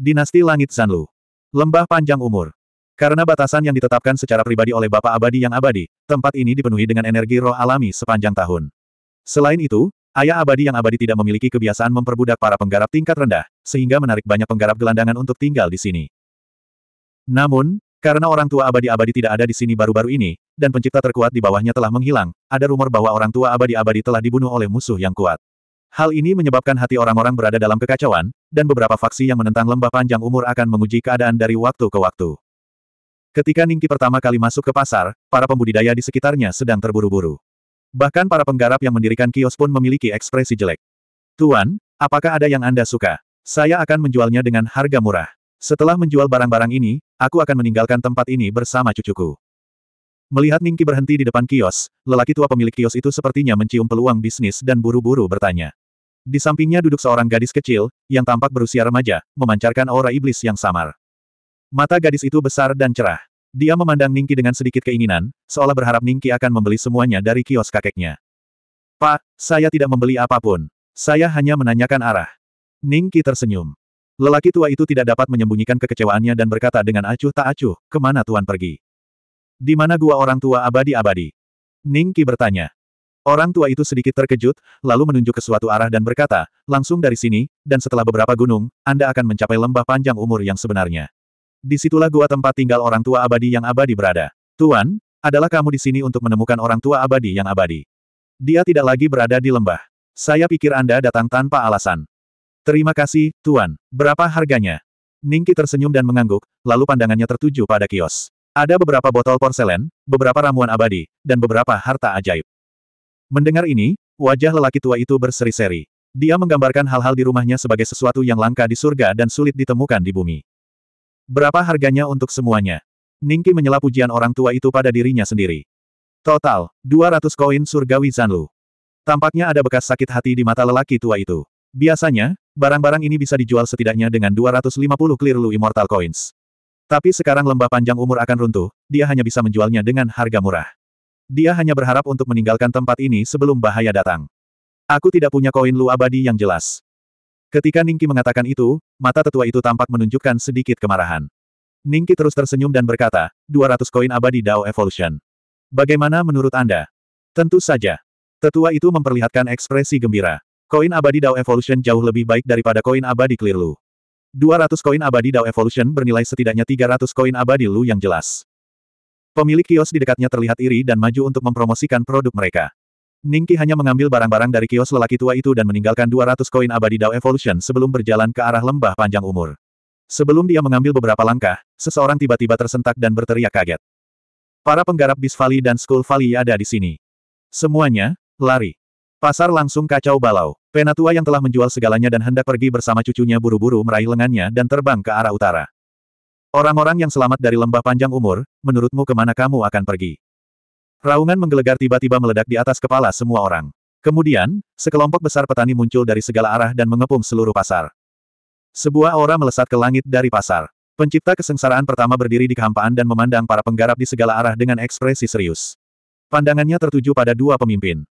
Dinasti Langit Zanlu. Lembah Panjang Umur. Karena batasan yang ditetapkan secara pribadi oleh Bapak Abadi yang abadi, tempat ini dipenuhi dengan energi roh alami sepanjang tahun. Selain itu, Ayah Abadi yang abadi tidak memiliki kebiasaan memperbudak para penggarap tingkat rendah, sehingga menarik banyak penggarap gelandangan untuk tinggal di sini. Namun, karena orang tua abadi-abadi tidak ada di sini baru-baru ini, dan pencipta terkuat di bawahnya telah menghilang, ada rumor bahwa orang tua abadi-abadi telah dibunuh oleh musuh yang kuat. Hal ini menyebabkan hati orang-orang berada dalam kekacauan, dan beberapa faksi yang menentang lembah panjang umur akan menguji keadaan dari waktu ke waktu. Ketika Ningki pertama kali masuk ke pasar, para pembudidaya di sekitarnya sedang terburu-buru. Bahkan para penggarap yang mendirikan kios pun memiliki ekspresi jelek. Tuan, apakah ada yang Anda suka? Saya akan menjualnya dengan harga murah. Setelah menjual barang-barang ini, aku akan meninggalkan tempat ini bersama cucuku. Melihat Ningki berhenti di depan kios, lelaki tua pemilik kios itu sepertinya mencium peluang bisnis dan buru-buru bertanya. Di sampingnya duduk seorang gadis kecil, yang tampak berusia remaja, memancarkan aura iblis yang samar. Mata gadis itu besar dan cerah. Dia memandang Ningki dengan sedikit keinginan, seolah berharap Ningki akan membeli semuanya dari kios kakeknya. Pak, saya tidak membeli apapun. Saya hanya menanyakan arah. Ningki tersenyum. Lelaki tua itu tidak dapat menyembunyikan kekecewaannya dan berkata dengan acuh tak acuh, kemana Tuan pergi? Di mana gua orang tua abadi-abadi? Ningki bertanya. Orang tua itu sedikit terkejut, lalu menunjuk ke suatu arah dan berkata, langsung dari sini, dan setelah beberapa gunung, Anda akan mencapai lembah panjang umur yang sebenarnya. Disitulah gua tempat tinggal orang tua abadi yang abadi berada. Tuan, adalah kamu di sini untuk menemukan orang tua abadi yang abadi. Dia tidak lagi berada di lembah. Saya pikir Anda datang tanpa alasan. Terima kasih, Tuan. Berapa harganya? Ningki tersenyum dan mengangguk, lalu pandangannya tertuju pada kios. Ada beberapa botol porselen, beberapa ramuan abadi, dan beberapa harta ajaib. Mendengar ini, wajah lelaki tua itu berseri-seri. Dia menggambarkan hal-hal di rumahnya sebagai sesuatu yang langka di surga dan sulit ditemukan di bumi. Berapa harganya untuk semuanya? Ningki menyela pujian orang tua itu pada dirinya sendiri. Total, 200 koin surgawi Zanlu. Tampaknya ada bekas sakit hati di mata lelaki tua itu. Biasanya, barang-barang ini bisa dijual setidaknya dengan 250 lu Immortal Coins. Tapi sekarang lembah panjang umur akan runtuh, dia hanya bisa menjualnya dengan harga murah. Dia hanya berharap untuk meninggalkan tempat ini sebelum bahaya datang. Aku tidak punya koin lu abadi yang jelas. Ketika Ningki mengatakan itu, mata tetua itu tampak menunjukkan sedikit kemarahan. Ningki terus tersenyum dan berkata, 200 koin abadi Dao Evolution. Bagaimana menurut Anda? Tentu saja. Tetua itu memperlihatkan ekspresi gembira. Koin abadi Dao Evolution jauh lebih baik daripada koin abadi Clear Lu. 200 koin abadi Dao Evolution bernilai setidaknya 300 koin abadi Lu yang jelas. Pemilik kios di dekatnya terlihat iri dan maju untuk mempromosikan produk mereka. Ningki hanya mengambil barang-barang dari kios lelaki tua itu dan meninggalkan 200 koin abadi Dao Evolution sebelum berjalan ke arah lembah panjang umur. Sebelum dia mengambil beberapa langkah, seseorang tiba-tiba tersentak dan berteriak kaget. Para penggarap Bis dan Skull Vali ada di sini. Semuanya, lari. Pasar langsung kacau balau. Penatua yang telah menjual segalanya dan hendak pergi bersama cucunya buru-buru meraih lengannya dan terbang ke arah utara. Orang-orang yang selamat dari lembah panjang umur, menurutmu kemana kamu akan pergi? Raungan menggelegar tiba-tiba meledak di atas kepala semua orang. Kemudian, sekelompok besar petani muncul dari segala arah dan mengepung seluruh pasar. Sebuah aura melesat ke langit dari pasar. Pencipta kesengsaraan pertama berdiri di kehampaan dan memandang para penggarap di segala arah dengan ekspresi serius. Pandangannya tertuju pada dua pemimpin.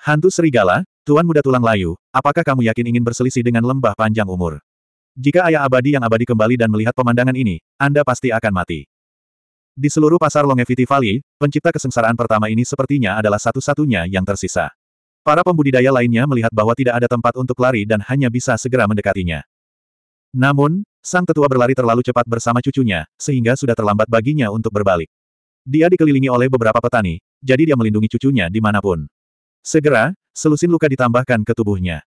Hantu serigala, Tuan muda tulang layu, apakah kamu yakin ingin berselisih dengan lembah panjang umur? Jika ayah abadi yang abadi kembali dan melihat pemandangan ini, Anda pasti akan mati. Di seluruh pasar Longevity Valley, pencipta kesengsaraan pertama ini sepertinya adalah satu-satunya yang tersisa. Para pembudidaya lainnya melihat bahwa tidak ada tempat untuk lari dan hanya bisa segera mendekatinya. Namun, sang tetua berlari terlalu cepat bersama cucunya, sehingga sudah terlambat baginya untuk berbalik. Dia dikelilingi oleh beberapa petani, jadi dia melindungi cucunya dimanapun. Segera, selusin luka ditambahkan ke tubuhnya.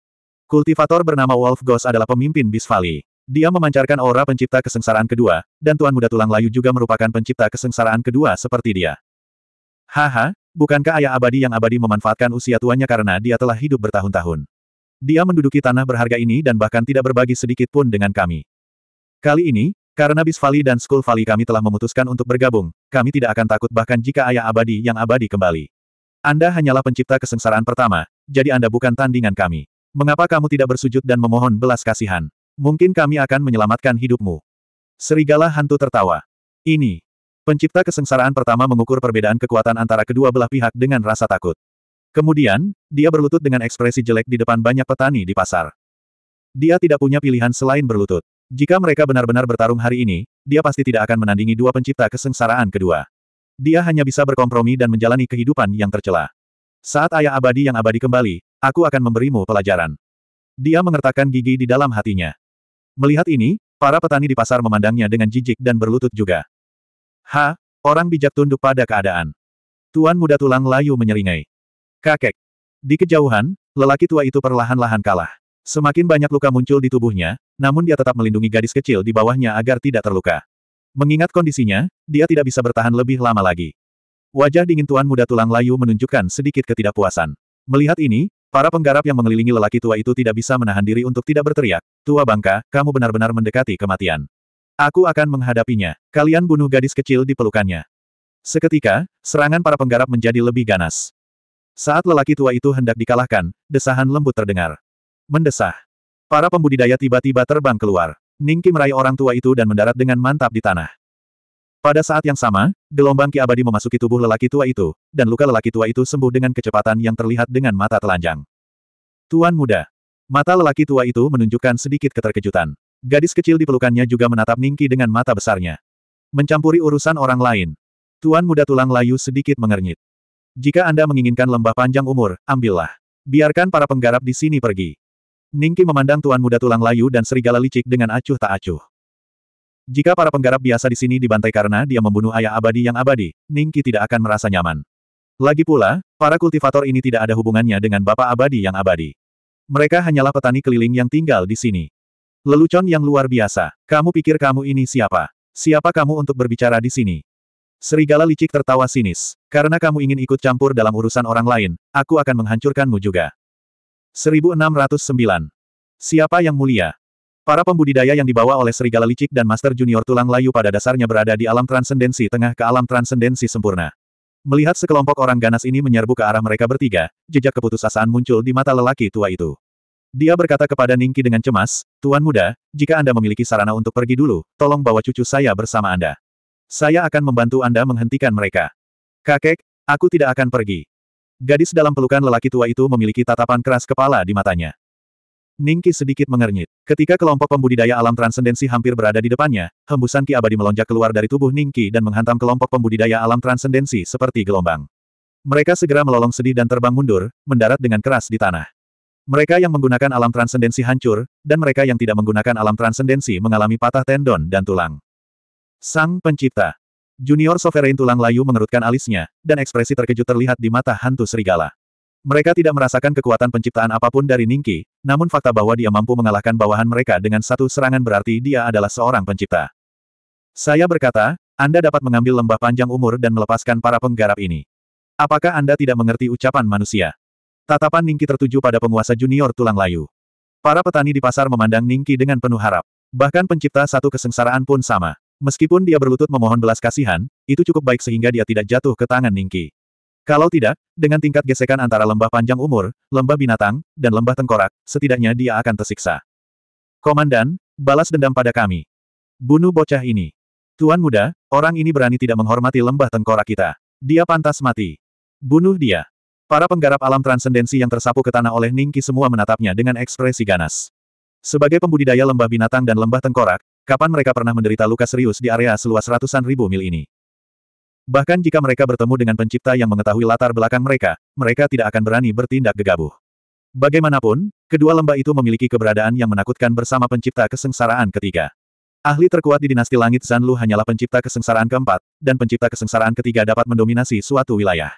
Kultivator bernama Wolf Ghost adalah pemimpin Bis Valley. Dia memancarkan aura pencipta kesengsaraan kedua, dan Tuan Muda Tulang Layu juga merupakan pencipta kesengsaraan kedua seperti dia. Haha, bukankah ayah abadi yang abadi memanfaatkan usia tuanya karena dia telah hidup bertahun-tahun? Dia menduduki tanah berharga ini dan bahkan tidak berbagi sedikit pun dengan kami. Kali ini, karena Bis dan Skull Valley kami telah memutuskan untuk bergabung, kami tidak akan takut bahkan jika ayah abadi yang abadi kembali. Anda hanyalah pencipta kesengsaraan pertama, jadi Anda bukan tandingan kami. Mengapa kamu tidak bersujud dan memohon belas kasihan? Mungkin kami akan menyelamatkan hidupmu. Serigala hantu tertawa. Ini. Pencipta kesengsaraan pertama mengukur perbedaan kekuatan antara kedua belah pihak dengan rasa takut. Kemudian, dia berlutut dengan ekspresi jelek di depan banyak petani di pasar. Dia tidak punya pilihan selain berlutut. Jika mereka benar-benar bertarung hari ini, dia pasti tidak akan menandingi dua pencipta kesengsaraan kedua. Dia hanya bisa berkompromi dan menjalani kehidupan yang tercela. Saat ayah abadi yang abadi kembali, aku akan memberimu pelajaran. Dia mengertakkan gigi di dalam hatinya. Melihat ini, para petani di pasar memandangnya dengan jijik dan berlutut juga. Ha, orang bijak tunduk pada keadaan. Tuan muda tulang layu menyeringai. Kakek. Di kejauhan, lelaki tua itu perlahan-lahan kalah. Semakin banyak luka muncul di tubuhnya, namun dia tetap melindungi gadis kecil di bawahnya agar tidak terluka. Mengingat kondisinya, dia tidak bisa bertahan lebih lama lagi. Wajah dingin tuan muda tulang layu menunjukkan sedikit ketidakpuasan. Melihat ini, Para penggarap yang mengelilingi lelaki tua itu tidak bisa menahan diri untuk tidak berteriak, Tua bangka, kamu benar-benar mendekati kematian. Aku akan menghadapinya. Kalian bunuh gadis kecil di pelukannya. Seketika, serangan para penggarap menjadi lebih ganas. Saat lelaki tua itu hendak dikalahkan, desahan lembut terdengar. Mendesah. Para pembudidaya tiba-tiba terbang keluar. Ningki meraih orang tua itu dan mendarat dengan mantap di tanah. Pada saat yang sama, gelombang Ki Abadi memasuki tubuh lelaki tua itu, dan luka lelaki tua itu sembuh dengan kecepatan yang terlihat dengan mata telanjang. Tuan muda. Mata lelaki tua itu menunjukkan sedikit keterkejutan. Gadis kecil di pelukannya juga menatap Ningki dengan mata besarnya. Mencampuri urusan orang lain. Tuan muda tulang layu sedikit mengernyit. Jika Anda menginginkan lembah panjang umur, ambillah. Biarkan para penggarap di sini pergi. Ningki memandang tuan muda tulang layu dan serigala licik dengan acuh tak acuh. Jika para penggarap biasa di sini dibantai karena dia membunuh ayah abadi yang abadi, Ningki tidak akan merasa nyaman. Lagi pula, para kultivator ini tidak ada hubungannya dengan bapak abadi yang abadi. Mereka hanyalah petani keliling yang tinggal di sini. Lelucon yang luar biasa. Kamu pikir kamu ini siapa? Siapa kamu untuk berbicara di sini? Serigala licik tertawa sinis. Karena kamu ingin ikut campur dalam urusan orang lain, aku akan menghancurkanmu juga. 1609. Siapa yang mulia? Para pembudidaya yang dibawa oleh serigala licik dan master junior tulang layu pada dasarnya berada di alam transendensi tengah ke alam transendensi sempurna. Melihat sekelompok orang ganas ini menyerbu ke arah mereka bertiga, jejak keputusasaan muncul di mata lelaki tua itu. Dia berkata kepada Ningki dengan cemas, Tuan muda, jika Anda memiliki sarana untuk pergi dulu, tolong bawa cucu saya bersama Anda. Saya akan membantu Anda menghentikan mereka. Kakek, aku tidak akan pergi. Gadis dalam pelukan lelaki tua itu memiliki tatapan keras kepala di matanya. Ningki sedikit mengernyit. Ketika kelompok pembudidaya alam transendensi hampir berada di depannya, hembusan ki abadi melonjak keluar dari tubuh Ningki dan menghantam kelompok pembudidaya alam transendensi seperti gelombang. Mereka segera melolong sedih dan terbang mundur, mendarat dengan keras di tanah. Mereka yang menggunakan alam transendensi hancur, dan mereka yang tidak menggunakan alam transendensi mengalami patah tendon dan tulang. Sang Pencipta Junior Sovereign Tulang Layu mengerutkan alisnya, dan ekspresi terkejut terlihat di mata hantu serigala. Mereka tidak merasakan kekuatan penciptaan apapun dari Ningki, namun fakta bahwa dia mampu mengalahkan bawahan mereka dengan satu serangan berarti dia adalah seorang pencipta. Saya berkata, Anda dapat mengambil lembah panjang umur dan melepaskan para penggarap ini. Apakah Anda tidak mengerti ucapan manusia? Tatapan Ningki tertuju pada penguasa junior tulang layu. Para petani di pasar memandang Ningki dengan penuh harap. Bahkan pencipta satu kesengsaraan pun sama. Meskipun dia berlutut memohon belas kasihan, itu cukup baik sehingga dia tidak jatuh ke tangan Ningki. Kalau tidak, dengan tingkat gesekan antara lembah panjang umur, lembah binatang, dan lembah tengkorak, setidaknya dia akan tersiksa. Komandan, balas dendam pada kami. Bunuh bocah ini. Tuan muda, orang ini berani tidak menghormati lembah tengkorak kita. Dia pantas mati. Bunuh dia. Para penggarap alam transendensi yang tersapu ke tanah oleh Ningki semua menatapnya dengan ekspresi ganas. Sebagai pembudidaya lembah binatang dan lembah tengkorak, kapan mereka pernah menderita luka serius di area seluas ratusan ribu mil ini? Bahkan jika mereka bertemu dengan pencipta yang mengetahui latar belakang mereka, mereka tidak akan berani bertindak gegabah. Bagaimanapun, kedua lembah itu memiliki keberadaan yang menakutkan bersama pencipta kesengsaraan ketiga. Ahli terkuat di dinasti langit Zanlu hanyalah pencipta kesengsaraan keempat, dan pencipta kesengsaraan ketiga dapat mendominasi suatu wilayah.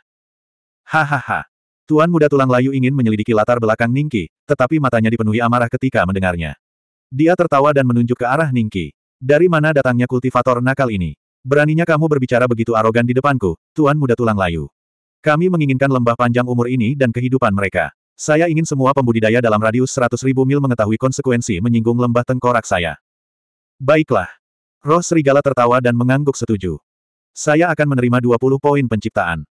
Hahaha. Tuan muda tulang layu ingin menyelidiki latar belakang Ningki, tetapi matanya dipenuhi amarah ketika mendengarnya. Dia tertawa dan menunjuk ke arah Ningki. Dari mana datangnya kultivator nakal ini? Beraninya kamu berbicara begitu arogan di depanku, Tuan Muda Tulang Layu. Kami menginginkan lembah panjang umur ini dan kehidupan mereka. Saya ingin semua pembudidaya dalam radius 100 ribu mil mengetahui konsekuensi menyinggung lembah tengkorak saya. Baiklah. Roh Serigala tertawa dan mengangguk setuju. Saya akan menerima 20 poin penciptaan.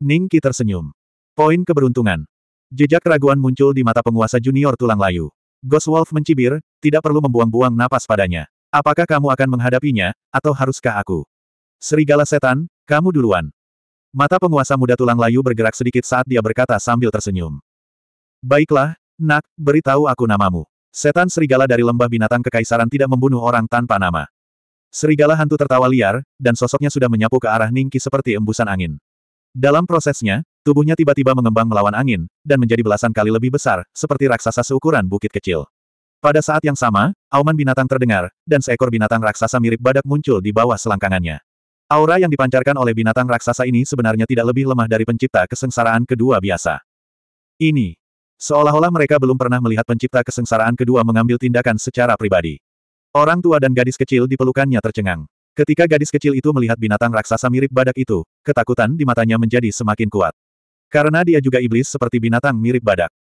Ning Ki tersenyum. Poin keberuntungan. Jejak keraguan muncul di mata penguasa junior tulang layu. Wolf mencibir, tidak perlu membuang-buang napas padanya. Apakah kamu akan menghadapinya, atau haruskah aku? Serigala setan, kamu duluan. Mata penguasa muda tulang layu bergerak sedikit saat dia berkata sambil tersenyum. Baiklah, nak, beritahu aku namamu. Setan serigala dari lembah binatang kekaisaran tidak membunuh orang tanpa nama. Serigala hantu tertawa liar, dan sosoknya sudah menyapu ke arah Ningki seperti embusan angin. Dalam prosesnya, tubuhnya tiba-tiba mengembang melawan angin, dan menjadi belasan kali lebih besar, seperti raksasa seukuran bukit kecil. Pada saat yang sama, auman binatang terdengar, dan seekor binatang raksasa mirip badak muncul di bawah selangkangannya. Aura yang dipancarkan oleh binatang raksasa ini sebenarnya tidak lebih lemah dari pencipta kesengsaraan kedua biasa. Ini. Seolah-olah mereka belum pernah melihat pencipta kesengsaraan kedua mengambil tindakan secara pribadi. Orang tua dan gadis kecil di pelukannya tercengang. Ketika gadis kecil itu melihat binatang raksasa mirip badak itu, ketakutan di matanya menjadi semakin kuat. Karena dia juga iblis seperti binatang mirip badak.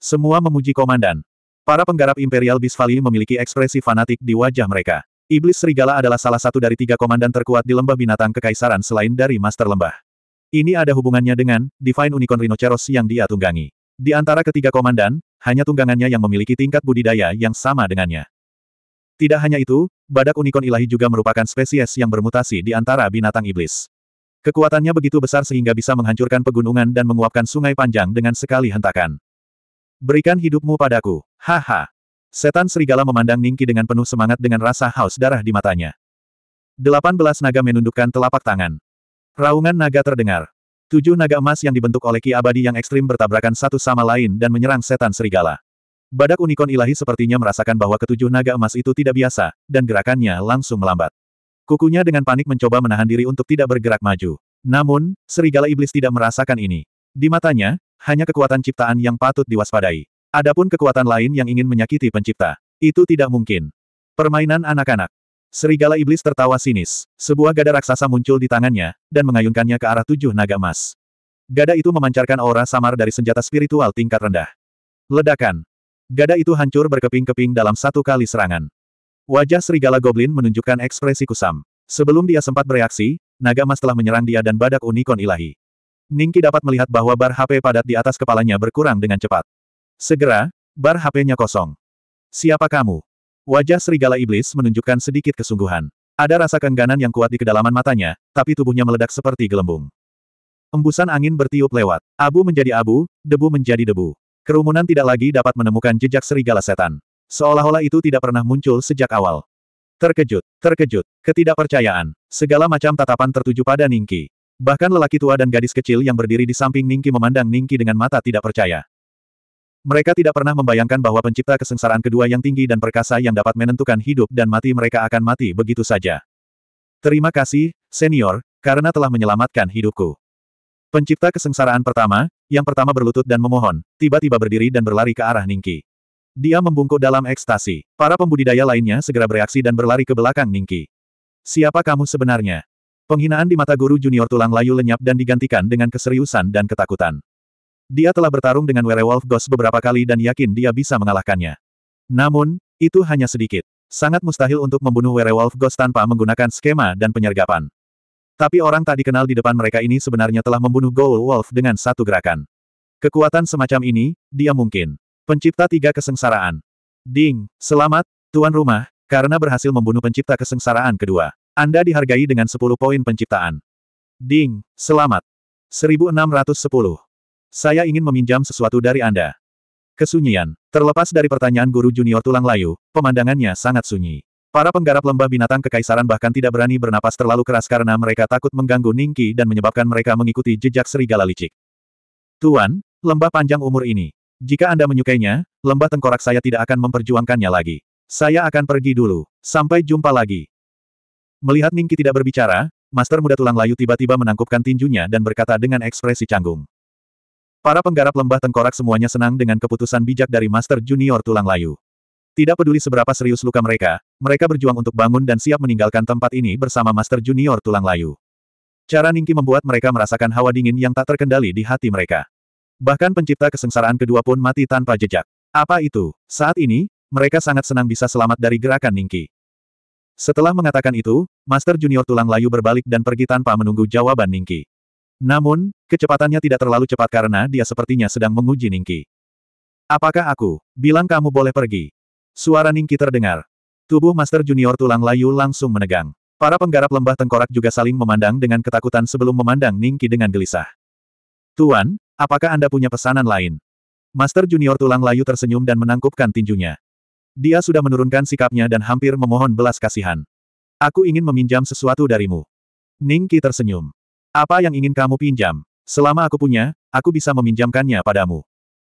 Semua memuji komandan. Para penggarap Imperial Bisvali memiliki ekspresi fanatik di wajah mereka. Iblis Serigala adalah salah satu dari tiga komandan terkuat di lembah binatang kekaisaran selain dari Master Lembah. Ini ada hubungannya dengan Divine Unicorn Rhinoceros yang dia tunggangi. Di antara ketiga komandan, hanya tunggangannya yang memiliki tingkat budidaya yang sama dengannya. Tidak hanya itu, badak unicorn ilahi juga merupakan spesies yang bermutasi di antara binatang iblis. Kekuatannya begitu besar sehingga bisa menghancurkan pegunungan dan menguapkan sungai panjang dengan sekali hentakan. Berikan hidupmu padaku. Haha. Setan serigala memandang Ningki dengan penuh semangat dengan rasa haus darah di matanya. Delapan belas naga menundukkan telapak tangan. Raungan naga terdengar. Tujuh naga emas yang dibentuk oleh ki abadi yang ekstrim bertabrakan satu sama lain dan menyerang setan serigala. Badak unikon ilahi sepertinya merasakan bahwa ketujuh naga emas itu tidak biasa, dan gerakannya langsung melambat. Kukunya dengan panik mencoba menahan diri untuk tidak bergerak maju. Namun, serigala iblis tidak merasakan ini. Di matanya, hanya kekuatan ciptaan yang patut diwaspadai. Adapun kekuatan lain yang ingin menyakiti pencipta. Itu tidak mungkin. Permainan anak-anak. Serigala iblis tertawa sinis. Sebuah gada raksasa muncul di tangannya, dan mengayunkannya ke arah tujuh naga emas. Gada itu memancarkan aura samar dari senjata spiritual tingkat rendah. Ledakan. Gada itu hancur berkeping-keping dalam satu kali serangan. Wajah serigala goblin menunjukkan ekspresi kusam. Sebelum dia sempat bereaksi, naga emas telah menyerang dia dan badak unicorn ilahi. Ningki dapat melihat bahwa bar HP padat di atas kepalanya berkurang dengan cepat. Segera, bar HP-nya kosong. Siapa kamu? Wajah serigala iblis menunjukkan sedikit kesungguhan. Ada rasa kengganan yang kuat di kedalaman matanya, tapi tubuhnya meledak seperti gelembung. Embusan angin bertiup lewat. Abu menjadi abu, debu menjadi debu. Kerumunan tidak lagi dapat menemukan jejak serigala setan. Seolah-olah itu tidak pernah muncul sejak awal. Terkejut, terkejut, ketidakpercayaan, segala macam tatapan tertuju pada Ningki. Bahkan lelaki tua dan gadis kecil yang berdiri di samping Ningki memandang Ningki dengan mata tidak percaya. Mereka tidak pernah membayangkan bahwa pencipta kesengsaraan kedua yang tinggi dan perkasa yang dapat menentukan hidup dan mati mereka akan mati begitu saja. Terima kasih, senior, karena telah menyelamatkan hidupku. Pencipta kesengsaraan pertama, yang pertama berlutut dan memohon, tiba-tiba berdiri dan berlari ke arah Ningki. Dia membungkuk dalam ekstasi. Para pembudidaya lainnya segera bereaksi dan berlari ke belakang Ningki. Siapa kamu sebenarnya? Penghinaan di mata guru junior tulang layu lenyap dan digantikan dengan keseriusan dan ketakutan. Dia telah bertarung dengan Werewolf Ghost beberapa kali dan yakin dia bisa mengalahkannya. Namun, itu hanya sedikit. Sangat mustahil untuk membunuh Werewolf Ghost tanpa menggunakan skema dan penyergapan. Tapi orang tak dikenal di depan mereka ini sebenarnya telah membunuh Gold Wolf dengan satu gerakan. Kekuatan semacam ini, dia mungkin. Pencipta tiga kesengsaraan. Ding, selamat, tuan rumah, karena berhasil membunuh pencipta kesengsaraan kedua. Anda dihargai dengan 10 poin penciptaan. Ding, selamat. 1610. Saya ingin meminjam sesuatu dari Anda. Kesunyian. Terlepas dari pertanyaan guru junior tulang layu, pemandangannya sangat sunyi. Para penggarap lembah binatang kekaisaran bahkan tidak berani bernapas terlalu keras karena mereka takut mengganggu Ningki dan menyebabkan mereka mengikuti jejak serigala licik. Tuan, lembah panjang umur ini. Jika Anda menyukainya, lembah tengkorak saya tidak akan memperjuangkannya lagi. Saya akan pergi dulu. Sampai jumpa lagi. Melihat Ningki tidak berbicara, Master Muda Tulang Layu tiba-tiba menangkupkan tinjunya dan berkata dengan ekspresi canggung. Para penggarap lembah tengkorak semuanya senang dengan keputusan bijak dari Master Junior Tulang Layu. Tidak peduli seberapa serius luka mereka, mereka berjuang untuk bangun dan siap meninggalkan tempat ini bersama Master Junior Tulang Layu. Cara Ningki membuat mereka merasakan hawa dingin yang tak terkendali di hati mereka. Bahkan pencipta kesengsaraan kedua pun mati tanpa jejak. Apa itu? Saat ini, mereka sangat senang bisa selamat dari gerakan Ningki. Setelah mengatakan itu, Master Junior Tulang Layu berbalik dan pergi tanpa menunggu jawaban Ningki. Namun, kecepatannya tidak terlalu cepat karena dia sepertinya sedang menguji Ningki. Apakah aku? Bilang kamu boleh pergi. Suara Ningki terdengar. Tubuh Master Junior Tulang Layu langsung menegang. Para penggarap lembah tengkorak juga saling memandang dengan ketakutan sebelum memandang Ningki dengan gelisah. Tuan, apakah Anda punya pesanan lain? Master Junior Tulang Layu tersenyum dan menangkupkan tinjunya. Dia sudah menurunkan sikapnya dan hampir memohon belas kasihan. Aku ingin meminjam sesuatu darimu. Ningki tersenyum. Apa yang ingin kamu pinjam? Selama aku punya, aku bisa meminjamkannya padamu.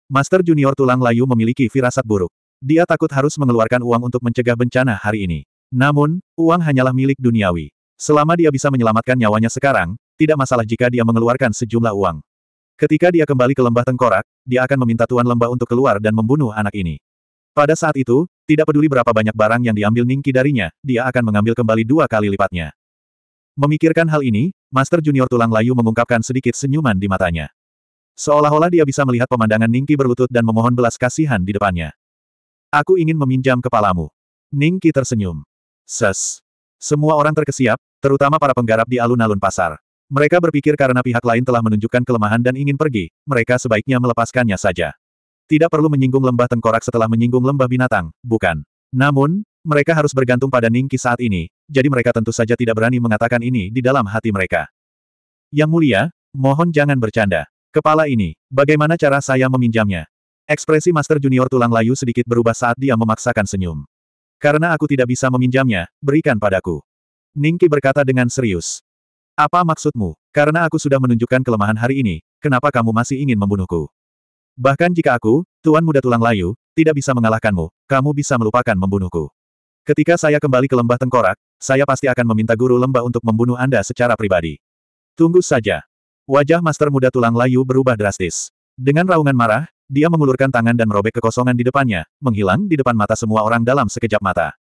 Master Junior Tulang Layu memiliki firasat buruk. Dia takut harus mengeluarkan uang untuk mencegah bencana hari ini. Namun, uang hanyalah milik duniawi. Selama dia bisa menyelamatkan nyawanya sekarang, tidak masalah jika dia mengeluarkan sejumlah uang. Ketika dia kembali ke lembah tengkorak, dia akan meminta Tuan Lembah untuk keluar dan membunuh anak ini. Pada saat itu, tidak peduli berapa banyak barang yang diambil Ningki darinya, dia akan mengambil kembali dua kali lipatnya. Memikirkan hal ini, Master Junior Tulang Layu mengungkapkan sedikit senyuman di matanya. Seolah-olah dia bisa melihat pemandangan Ningki berlutut dan memohon belas kasihan di depannya. Aku ingin meminjam kepalamu. Ningki tersenyum. Ses. Semua orang terkesiap, terutama para penggarap di alun-alun pasar. Mereka berpikir karena pihak lain telah menunjukkan kelemahan dan ingin pergi, mereka sebaiknya melepaskannya saja. Tidak perlu menyinggung lembah tengkorak setelah menyinggung lembah binatang, bukan? Namun, mereka harus bergantung pada Ningki saat ini, jadi mereka tentu saja tidak berani mengatakan ini di dalam hati mereka. Yang mulia, mohon jangan bercanda. Kepala ini, bagaimana cara saya meminjamnya? Ekspresi Master Junior Tulang Layu sedikit berubah saat dia memaksakan senyum. Karena aku tidak bisa meminjamnya, berikan padaku. Ningki berkata dengan serius. Apa maksudmu? Karena aku sudah menunjukkan kelemahan hari ini, kenapa kamu masih ingin membunuhku? Bahkan jika aku, Tuan Muda Tulang Layu, tidak bisa mengalahkanmu, kamu bisa melupakan membunuhku. Ketika saya kembali ke lembah tengkorak, saya pasti akan meminta guru lembah untuk membunuh Anda secara pribadi. Tunggu saja. Wajah master muda tulang layu berubah drastis. Dengan raungan marah, dia mengulurkan tangan dan merobek kekosongan di depannya, menghilang di depan mata semua orang dalam sekejap mata.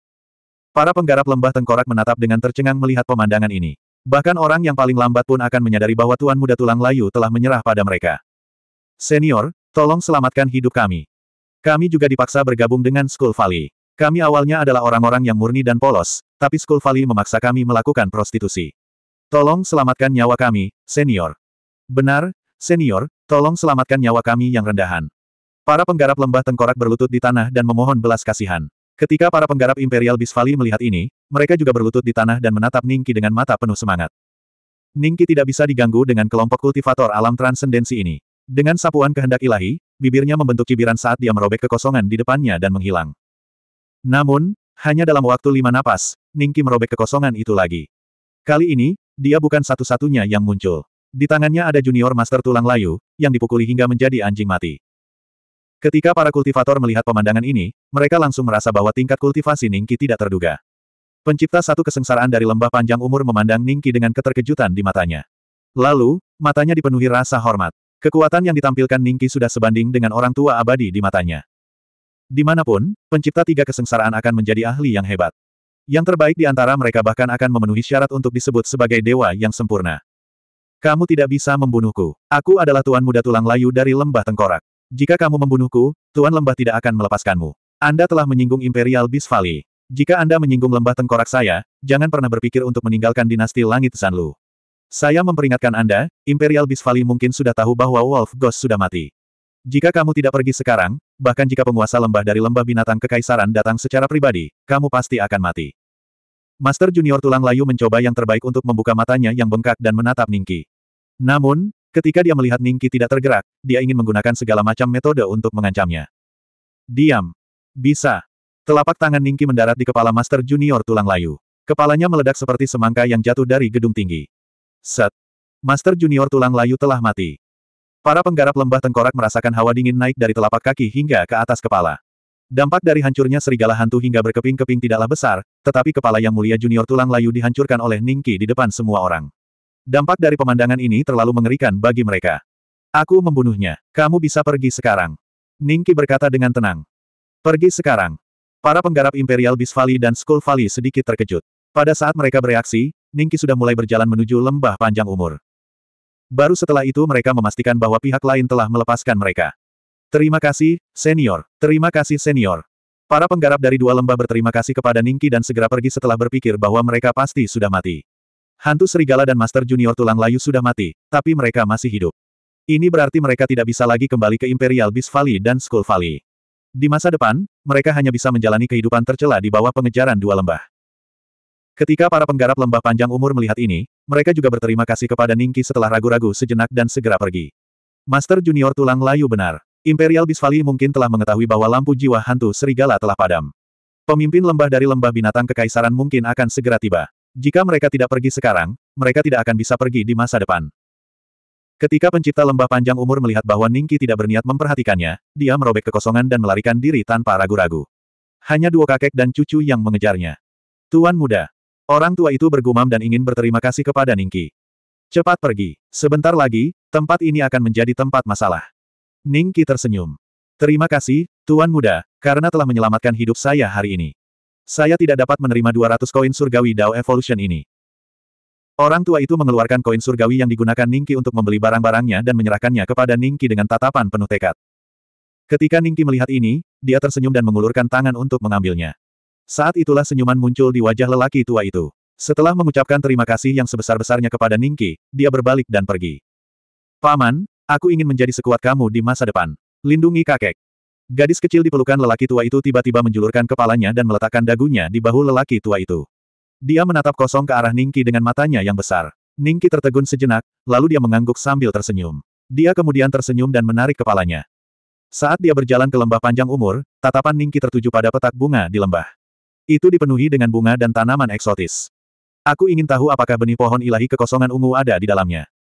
Para penggarap lembah tengkorak menatap dengan tercengang melihat pemandangan ini. Bahkan orang yang paling lambat pun akan menyadari bahwa Tuan Muda Tulang Layu telah menyerah pada mereka. Senior, tolong selamatkan hidup kami. Kami juga dipaksa bergabung dengan Skull Valley. Kami awalnya adalah orang-orang yang murni dan polos, tapi Skull Valley memaksa kami melakukan prostitusi. Tolong selamatkan nyawa kami, senior. Benar, senior, tolong selamatkan nyawa kami yang rendahan. Para penggarap lembah tengkorak berlutut di tanah dan memohon belas kasihan. Ketika para penggarap Imperial Bisvali melihat ini, mereka juga berlutut di tanah dan menatap Ningki dengan mata penuh semangat. Ningki tidak bisa diganggu dengan kelompok kultivator alam transendensi ini. Dengan sapuan kehendak ilahi, bibirnya membentuk cibiran saat dia merobek kekosongan di depannya dan menghilang. Namun, hanya dalam waktu lima napas, Ningki merobek kekosongan itu lagi. Kali ini, dia bukan satu-satunya yang muncul. Di tangannya ada junior master tulang layu, yang dipukuli hingga menjadi anjing mati. Ketika para kultivator melihat pemandangan ini, mereka langsung merasa bahwa tingkat kultivasi Ningki tidak terduga. Pencipta satu kesengsaraan dari lembah panjang umur memandang Ningki dengan keterkejutan di matanya. Lalu, matanya dipenuhi rasa hormat. Kekuatan yang ditampilkan Ningki sudah sebanding dengan orang tua abadi di matanya. Dimanapun, pencipta tiga kesengsaraan akan menjadi ahli yang hebat. Yang terbaik di antara mereka bahkan akan memenuhi syarat untuk disebut sebagai dewa yang sempurna. Kamu tidak bisa membunuhku. Aku adalah Tuan Muda Tulang Layu dari Lembah Tengkorak. Jika kamu membunuhku, Tuan Lembah tidak akan melepaskanmu. Anda telah menyinggung Imperial Beast Jika Anda menyinggung Lembah Tengkorak saya, jangan pernah berpikir untuk meninggalkan dinasti Langit Sanlu. Saya memperingatkan Anda, Imperial Beast mungkin sudah tahu bahwa Wolf Ghost sudah mati. Jika kamu tidak pergi sekarang, bahkan jika penguasa lembah dari lembah binatang kekaisaran datang secara pribadi, kamu pasti akan mati. Master Junior Tulang Layu mencoba yang terbaik untuk membuka matanya yang bengkak dan menatap Ningki. Namun, ketika dia melihat Ningki tidak tergerak, dia ingin menggunakan segala macam metode untuk mengancamnya. Diam. Bisa. Telapak tangan Ningki mendarat di kepala Master Junior Tulang Layu. Kepalanya meledak seperti semangka yang jatuh dari gedung tinggi. Set. Master Junior Tulang Layu telah mati. Para penggarap lembah tengkorak merasakan hawa dingin naik dari telapak kaki hingga ke atas kepala. Dampak dari hancurnya serigala hantu hingga berkeping-keping tidaklah besar, tetapi kepala yang mulia junior tulang layu dihancurkan oleh Ningki di depan semua orang. Dampak dari pemandangan ini terlalu mengerikan bagi mereka. Aku membunuhnya. Kamu bisa pergi sekarang. Ningki berkata dengan tenang. Pergi sekarang. Para penggarap Imperial Beast dan Skull Valley sedikit terkejut. Pada saat mereka bereaksi, Ningki sudah mulai berjalan menuju lembah panjang umur. Baru setelah itu mereka memastikan bahwa pihak lain telah melepaskan mereka. Terima kasih, senior. Terima kasih, senior. Para penggarap dari dua lembah berterima kasih kepada Ningki dan segera pergi setelah berpikir bahwa mereka pasti sudah mati. Hantu Serigala dan Master Junior Tulang Layu sudah mati, tapi mereka masih hidup. Ini berarti mereka tidak bisa lagi kembali ke Imperial Beast Valley dan Skull Valley. Di masa depan, mereka hanya bisa menjalani kehidupan tercela di bawah pengejaran dua lembah. Ketika para penggarap lembah panjang umur melihat ini, mereka juga berterima kasih kepada Ningki setelah ragu-ragu sejenak dan segera pergi. Master Junior Tulang Layu benar. Imperial Bisvali mungkin telah mengetahui bahwa lampu jiwa hantu serigala telah padam. Pemimpin lembah dari lembah binatang kekaisaran mungkin akan segera tiba. Jika mereka tidak pergi sekarang, mereka tidak akan bisa pergi di masa depan. Ketika pencipta lembah panjang umur melihat bahwa Ningki tidak berniat memperhatikannya, dia merobek kekosongan dan melarikan diri tanpa ragu-ragu. Hanya dua kakek dan cucu yang mengejarnya. Tuan muda, Orang tua itu bergumam dan ingin berterima kasih kepada Ningki. Cepat pergi. Sebentar lagi, tempat ini akan menjadi tempat masalah. Ningki tersenyum. Terima kasih, Tuan Muda, karena telah menyelamatkan hidup saya hari ini. Saya tidak dapat menerima 200 koin surgawi Dao Evolution ini. Orang tua itu mengeluarkan koin surgawi yang digunakan Ningki untuk membeli barang-barangnya dan menyerahkannya kepada Ningki dengan tatapan penuh tekad. Ketika Ningki melihat ini, dia tersenyum dan mengulurkan tangan untuk mengambilnya. Saat itulah senyuman muncul di wajah lelaki tua itu. Setelah mengucapkan terima kasih yang sebesar-besarnya kepada Ningki, dia berbalik dan pergi. Paman, aku ingin menjadi sekuat kamu di masa depan. Lindungi kakek. Gadis kecil di pelukan lelaki tua itu tiba-tiba menjulurkan kepalanya dan meletakkan dagunya di bahu lelaki tua itu. Dia menatap kosong ke arah Ningki dengan matanya yang besar. Ningki tertegun sejenak, lalu dia mengangguk sambil tersenyum. Dia kemudian tersenyum dan menarik kepalanya. Saat dia berjalan ke lembah panjang umur, tatapan Ningki tertuju pada petak bunga di lembah. Itu dipenuhi dengan bunga dan tanaman eksotis. Aku ingin tahu apakah benih pohon ilahi kekosongan ungu ada di dalamnya.